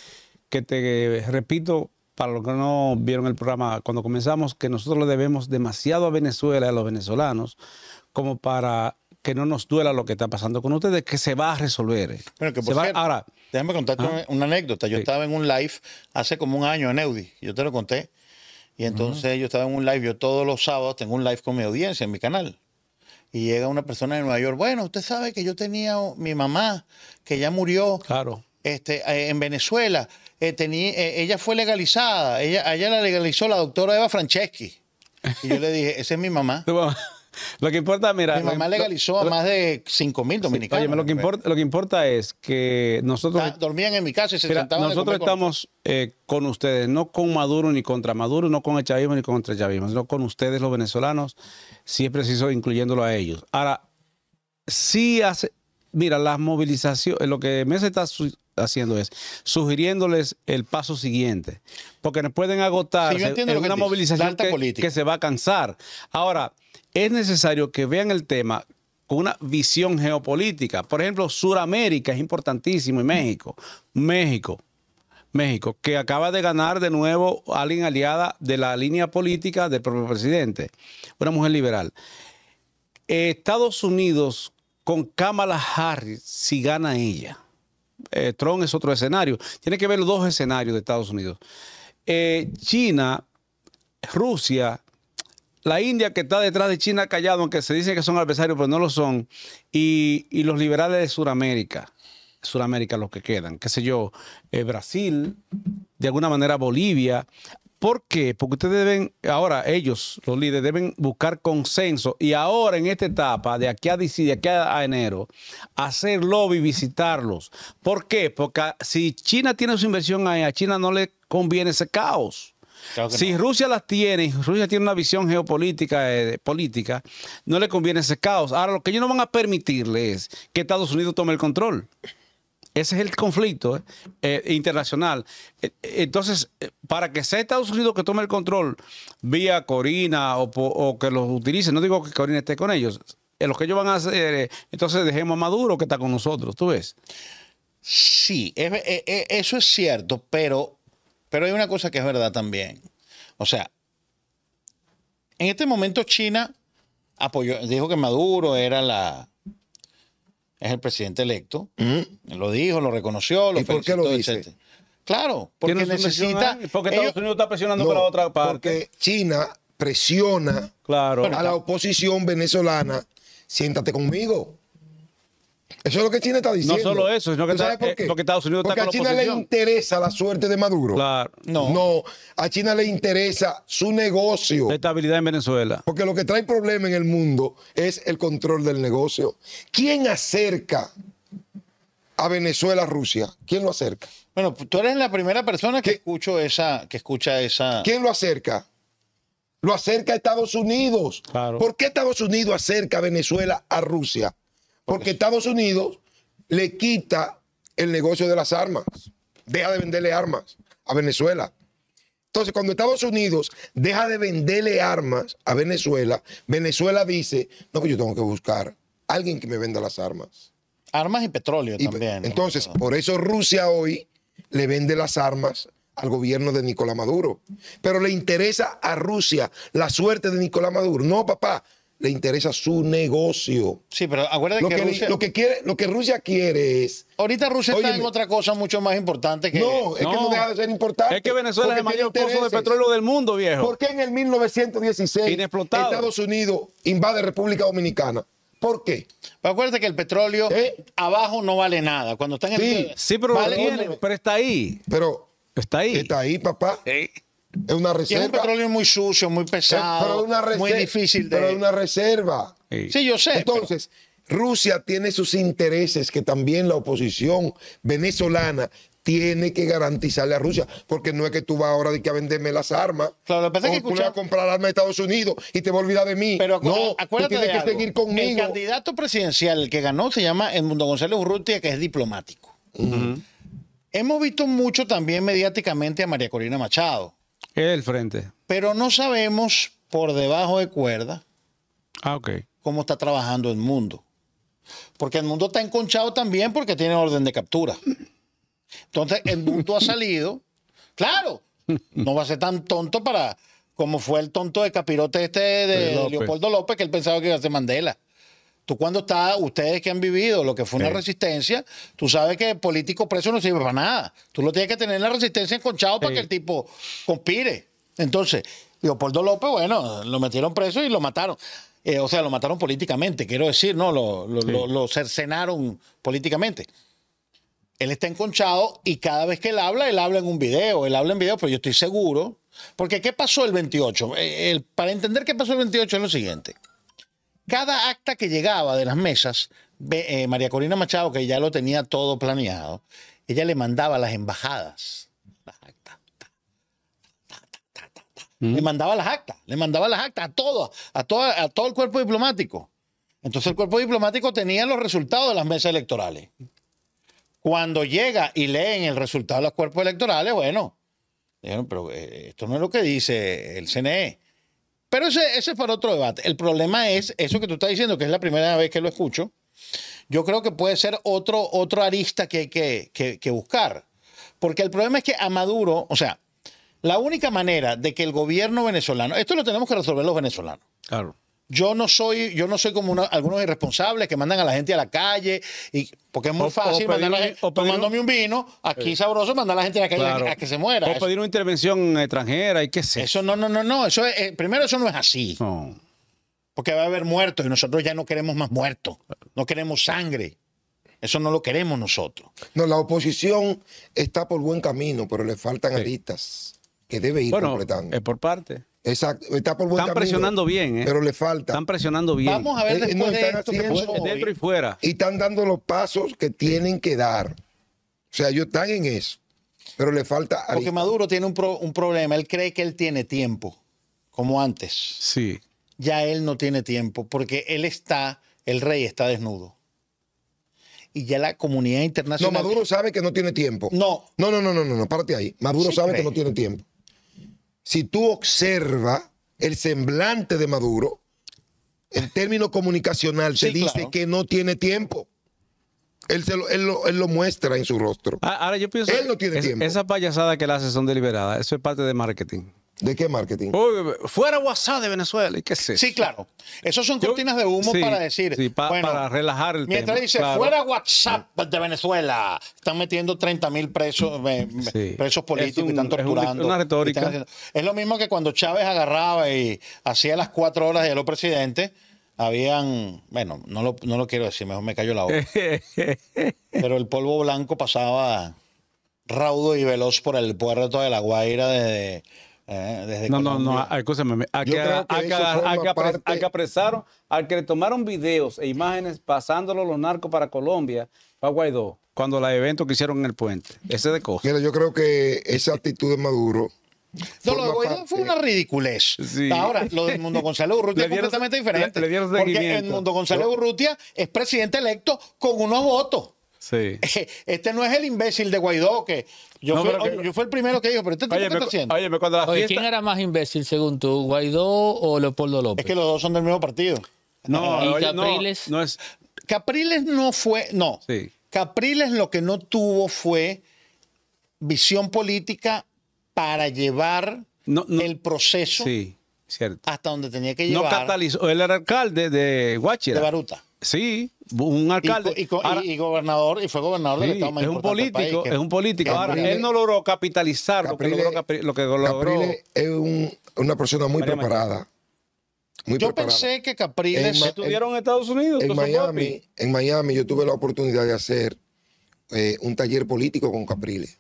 que te repito, para los que no vieron el programa, cuando comenzamos, que nosotros le debemos demasiado a Venezuela y a los venezolanos como para que no nos duela lo que está pasando con ustedes, que se va a resolver. que ahora, déjame contarte ¿ah? una anécdota. Yo estaba en un live hace como un año en Eudi, yo te lo conté. Y entonces yo estaba en un live, yo todos los sábados tengo un live con mi audiencia en mi canal. Y llega una persona de Nueva York, bueno, usted sabe que yo tenía mi mamá, que ya murió. Claro. Este, eh, en Venezuela, eh, eh, ella fue legalizada, ella, ella la legalizó la doctora Eva Franceschi. Y yo le dije, esa es mi mamá. [LAUGHS] [LAUGHS] Lo que importa, mira. Mi mamá legalizó a más de 5 mil dominicanos. Oye, lo que, importa, lo que importa es que nosotros. Ah, dormían en mi casa y se sentaban. Nosotros estamos eh, con, ustedes, no con Maduro ni contra Maduro, no con el ni contra el chavismo, sino con ustedes, los venezolanos, si es preciso, incluyéndolo a ellos. Ahora, si hace. Mira, las movilizaciones, eh, lo que Mesa está haciendo es sugiriéndoles el paso siguiente, porque nos pueden agotar una movilización que, se va a cansar. Ahora, es necesario que vean el tema con una visión geopolítica. Por ejemplo, Suramérica es importantísimo y México. México, México, que acaba de ganar de nuevo a alguien aliada de la línea política del propio presidente, una mujer liberal. Estados Unidos con Kamala Harris, si gana ella. Eh, Trump es otro escenario. Tiene que ver los dos escenarios de Estados Unidos. Eh, China, Rusia la India que está detrás de China callado, aunque se dice que son adversarios, pero no lo son, y, los liberales de Sudamérica, Sudamérica los que quedan, qué sé yo, eh, Brasil, de alguna manera Bolivia. ¿Por qué? Porque ustedes deben, ahora ellos, los líderes, deben buscar consenso y ahora en esta etapa, de aquí a, de aquí a enero, hacer lobby, visitarlos. ¿Por qué? Porque si China tiene su inversión ahí, a China no le conviene ese caos si Rusia las tiene, Rusia tiene una visión geopolítica, eh, política, no le conviene ese caos. Ahora, lo que ellos no van a permitirle es que Estados Unidos tome el control. Ese es el conflicto eh, eh, internacional. E, entonces, para que sea Estados Unidos que tome el control vía Corina o, o que los utilice, no digo que Corina esté con ellos, lo que ellos van a hacer, entonces dejemos a Maduro que está con nosotros, ¿tú ves? Sí, eso es cierto, pero pero hay una cosa que es verdad también. O sea, en este momento China apoyó, dijo que Maduro era la es el presidente electo. Mm. Lo dijo, lo reconoció, lo ¿Y por qué lo dice? Claro, porque necesita. Eh, porque Estados Unidos está presionando para otra parte. Porque China presiona claro. a la oposición venezolana. Siéntate conmigo. Eso es lo que China está diciendo. No solo eso, sino que, eh, Estados Unidos a China le interesa la suerte de Maduro. Claro. No. no, a China le interesa su negocio. La estabilidad en Venezuela. Porque lo que trae problema en el mundo es el control del negocio. ¿Quién acerca a Venezuela a Rusia? ¿Quién lo acerca? Bueno, tú eres la primera persona que, escucho esa, que escucha esa. ¿Quién lo acerca? Lo acerca a Estados Unidos. ¿Por qué Estados Unidos acerca a Venezuela a Rusia? Porque Estados Unidos le quita el negocio de las armas. Deja de venderle armas a Venezuela. Entonces, cuando Estados Unidos deja de venderle armas a Venezuela, Venezuela dice, no, pues yo tengo que buscar a alguien que me venda las armas. Armas y petróleo también. Entonces, por eso Rusia hoy le vende las armas al gobierno de Nicolás Maduro. Pero le interesa a Rusia la suerte de Nicolás Maduro. No, papá, le interesa su negocio. Sí, pero acuérdate lo que, lo, que quiere, lo que Rusia quiere es... Ahorita Rusia está en otra cosa mucho más importante que... No, es que no deja de ser importante. Es que Venezuela es el mayor pozo de petróleo del mundo, viejo. ¿Por qué en el 1916 Estados Unidos invade República Dominicana? ¿Por qué? Pero acuérdate que el petróleo ¿Eh? abajo no vale nada. Cuando está en el... Sí, sí pero, pero está ahí. Pero... Está ahí. Está ahí, papá. Es una reserva. es un petróleo muy sucio, muy pesado, pero una muy difícil de... Pero una reserva. Sí, yo sé. Entonces, Rusia tiene sus intereses que también la oposición venezolana tiene que garantizarle a Rusia, porque no es que tú vas ahora de que a venderme las armas. Claro, lo que que a comprar armas de Estados Unidos y te vas a olvidar de mí. Pero acuérdate tú tienes que seguir conmigo. El candidato presidencial que ganó se llama Edmundo González Urrutia, que es diplomático. Hemos visto mucho también mediáticamente a María Corina Machado. Es el frente. Pero no sabemos por debajo de cuerda ah, okay. cómo está trabajando el mundo. Porque el mundo está enconchado también porque tiene orden de captura. Entonces, el mundo ha salido. [LAUGHS] Claro, no va a ser tan tonto para como fue el tonto de capirote este de, Leopoldo López, que él pensaba que iba a ser Mandela. Tú cuando está, ustedes que han vivido lo que fue una resistencia, tú sabes que político preso no sirve para nada. Tú lo tienes que tener en la resistencia enconchado para que el tipo conspire. Entonces, Leopoldo López, bueno, lo metieron preso y lo mataron. Eh, o sea, lo mataron políticamente, quiero decir, ¿no? Lo, lo, cercenaron políticamente. Él está enconchado y cada vez que él habla, él habla en un video, él habla en video, pero yo estoy seguro. Porque ¿qué pasó el 28? Eh, el, para entender qué pasó el 28 es lo siguiente. Cada acta que llegaba de las mesas, eh, María Corina Machado, que ya lo tenía todo planeado, ella le mandaba las embajadas mm. Le mandaba las actas, le mandaba las actas a todo, a, a todo el cuerpo diplomático. Entonces el cuerpo diplomático tenía los resultados de las mesas electorales. Cuando llega y leen el resultado de los cuerpos electorales, bueno, pero eh, esto no es lo que dice el CNE. Pero ese, ese para otro debate. El problema es, eso que tú estás diciendo, que es la primera vez que lo escucho, yo creo que puede ser otro, otro arista que hay que buscar. Porque el problema es que a Maduro, o sea, la única manera de que el gobierno venezolano, esto lo tenemos que resolver los venezolanos. Claro yo no soy, yo no soy como algunos irresponsables que mandan a la gente a la calle, y, porque es muy fácil mandar a la gente, un, vino, aquí eh. sabroso, mandar a la gente a la calle a, que se muera. O pedir una intervención extranjera y qué sé. Eso no, no, no, no. Eso eh, primero, eso no es así. Porque va a haber muertos y nosotros ya no queremos más muertos. No queremos sangre. Eso no lo queremos nosotros. No, la oposición está por buen camino, pero le faltan aristas que debe ir completando. Es por parte. Exacto, está Están presionando bien, ¿eh? Pero le falta. Están presionando bien. Vamos a ver después de esto dentro y fuera. Y están dando los pasos que tienen que dar. O sea, ellos están en eso. Pero le falta. Porque Maduro tiene un, problema. Él cree que él tiene tiempo, como antes. Sí. Ya él no tiene tiempo, porque él está, el rey está desnudo y ya la comunidad internacional. No, Maduro sabe que no tiene tiempo. No. No, no, no, no, no, no. párate ahí. Maduro sabe que no tiene tiempo si tú observas el semblante de Maduro, en términos comunicacional, se te dice que no tiene tiempo. Él, se lo, muestra en su rostro. Ah, ahora yo pienso. Él no tiene tiempo. Esas payasadas que él hace son deliberadas. Eso es parte de marketing. ¿De qué marketing? fuera WhatsApp de Venezuela, ¿y qué sé? sí, claro. Esas son cortinas de humo para decir. para relajar el mientras dice, fuera WhatsApp de Venezuela, están metiendo 30 mil presos, presos políticos y están torturando. Es una retórica. es lo mismo que cuando Chávez agarraba y hacía las cuatro horas de los presidente, habían, bueno, no lo, no lo quiero decir, mejor me callo la boca. [LAUGHS] Pero el polvo blanco pasaba raudo y veloz por el puerto de La Guaira desde eh, no, no, no, escúchame, al que, apresaron, al que le tomaron videos e imágenes pasándolo los narcos para Colombia, para Guaidó, cuando la evento que hicieron en el puente, ese de cosas. yo creo que esa actitud de Maduro no, lo de Guaidó fue una ridiculez. Ahora, lo del Mundo González [LAUGHS] Urrutia es completamente diferente. porque el Mundo González Urrutia es presidente electo con unos votos. [LAUGHS] Este no es el imbécil de Guaidó que yo, fui, el primero que dijo, pero este ¿qué haciendo? Oye, ¿quién era más imbécil según tú, Guaidó o Leopoldo López? Es que los dos son del mismo partido. No, ah, Capriles? No, es... Capriles no fue, no. Capriles lo que no tuvo fue visión política para llevar el proceso hasta donde tenía que llevar. No catalizó, él era alcalde de Guachira De Baruta. Sí, un alcalde. Y, gobernador, y fue gobernador del Estado es un político, Es un político. Ahora, él no logró capitalizar lo que logró. Lo que logró Caprile es una persona muy preparada. yo pensé que Capriles... en, en Estados Unidos. En Miami, en Miami yo tuve la oportunidad de hacer eh, un taller político con Capriles.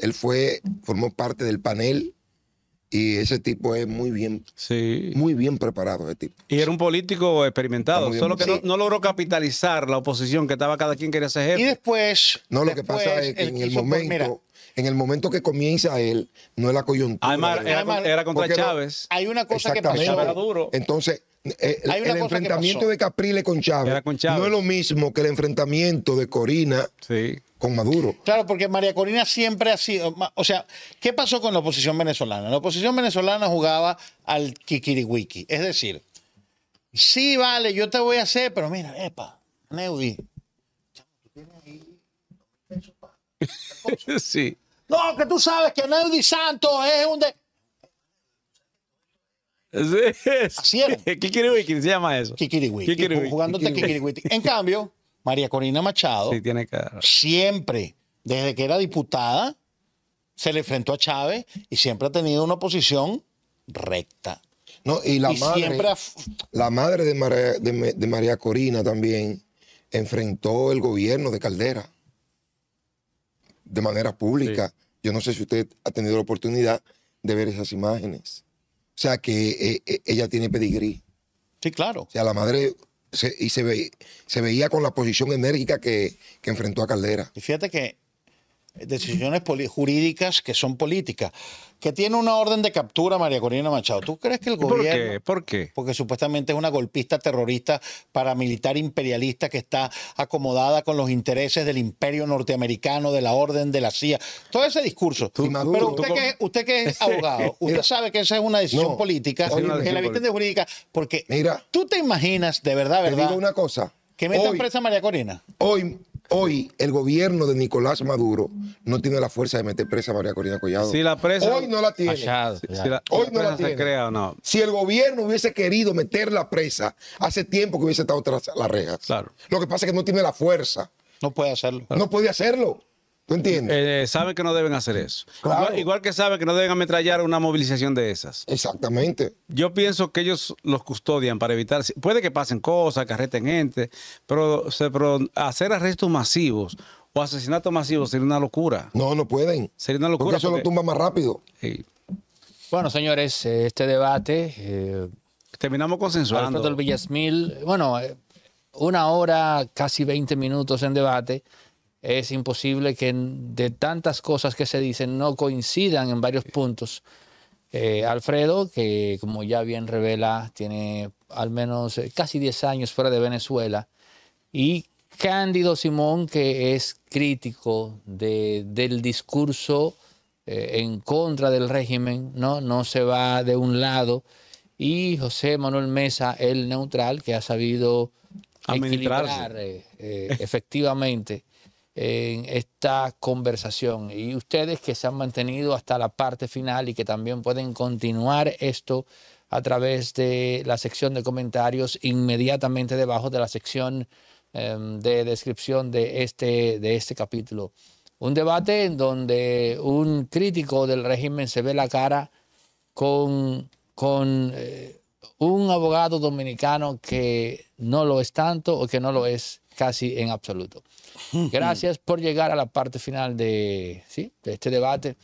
Él fue, formó parte del panel y ese tipo es muy bien, muy bien preparado ese tipo. Y era un político experimentado, solo que no, logró capitalizar la oposición que estaba cada quien quería ser jefe. Y después... No, lo que pasa es que en el pues, momento en el momento que comienza él, no es la coyuntura. era, contra Chávez. hay una cosa que pasó. Entonces, eh, el, enfrentamiento de Capriles con Chávez, no es lo mismo que el enfrentamiento de Corina con Maduro. Claro, porque María Corina siempre ha sido. O sea, ¿qué pasó con la oposición venezolana? La oposición venezolana jugaba al kikiriwiki. Es decir, sí, vale, yo te voy a hacer, pero mira, epa, Neudi, [LAUGHS] Sí. No, que tú sabes que Nerdy Santos es un de... Sí. [LAUGHS] Kikiriwiki se llama eso. Kikiriwiki. Jugándote Kikiriwiki. En cambio, María Corina Machado siempre, desde que era diputada, se le enfrentó a Chávez y siempre ha tenido una posición recta. No, y la, madre, la madre de María Corina también enfrentó el gobierno de Caldera de manera pública. Yo no sé si usted ha tenido la oportunidad de ver esas imágenes. O sea, que eh, eh, ella tiene pedigrí. Sí, claro. O sea, la madre se, y se, ve, se veía con la posición enérgica que, que enfrentó a Caldera. Y fíjate que decisiones jurídicas que son políticas. Que tiene una orden de captura María Corina Machado. ¿Tú crees que el gobierno... ¿Por qué? Porque supuestamente es una golpista terrorista paramilitar imperialista que está acomodada con los intereses del imperio norteamericano, de la orden, de la CIA. Todo ese discurso. Pero usted, que, usted es [LAUGHS] abogado, usted sabe que esa es una decisión política, que la jurídica, porque Mira, tú te imaginas, de verdad, ¿verdad? Te digo una cosa. Que meta empresa presa María Corina. Hoy Hoy el gobierno de Nicolás Maduro no tiene la fuerza de meter presa a María Corina Collado. Si la presa, Hoy no la tiene. Hoy no la tiene. Se crea no. Si el gobierno hubiese querido meter la presa, hace tiempo que hubiese estado tras las rejas. Lo que pasa es que no tiene la fuerza. No puede hacerlo. No puede hacerlo. ¿Tú entiendes? Eh, eh, saben que no deben hacer eso. Igual, que saben que no deben ametrallar una movilización de esas. Exactamente. Yo pienso que ellos los custodian para evitar. Puede que pasen cosas, ...que carreten gente, pero, hacer arrestos masivos o asesinatos masivos sería una locura. No, no pueden. Sería una locura. Porque eso lo tumba más rápido. Bueno, señores, eh, este debate. Terminamos consensuando. del Villasmil, bueno, una hora, casi 20 minutos en debate es imposible que de tantas cosas que se dicen no coincidan en varios puntos. Eh, Alfredo, que como ya bien revela, tiene al menos eh, casi 10 años fuera de Venezuela, y Cándido Simón, que es crítico del discurso eh, en contra del régimen, ¿no? no se va de un lado, y José Manuel Mesa, el neutral, que ha sabido equilibrar efectivamente en esta conversación y ustedes que se han mantenido hasta la parte final y que también pueden continuar esto a través de la sección de comentarios inmediatamente debajo de la sección em, de descripción de este, de este capítulo. Un debate en donde un crítico del régimen se ve la cara con, con eh, un abogado dominicano que no lo es tanto o que no lo es casi en absoluto. [LAUGHS] Gracias por llegar a la parte final de, este debate.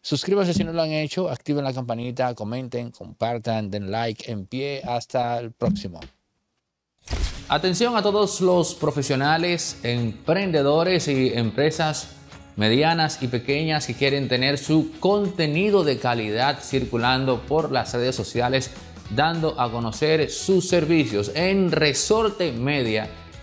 Suscríbanse si no lo han hecho, activen la campanita, comenten, compartan, den like, en pie. Hasta el próximo. Atención a todos los profesionales, emprendedores y empresas medianas y pequeñas que quieren tener su contenido de calidad circulando por las redes sociales, dando a conocer sus servicios en Resorte Media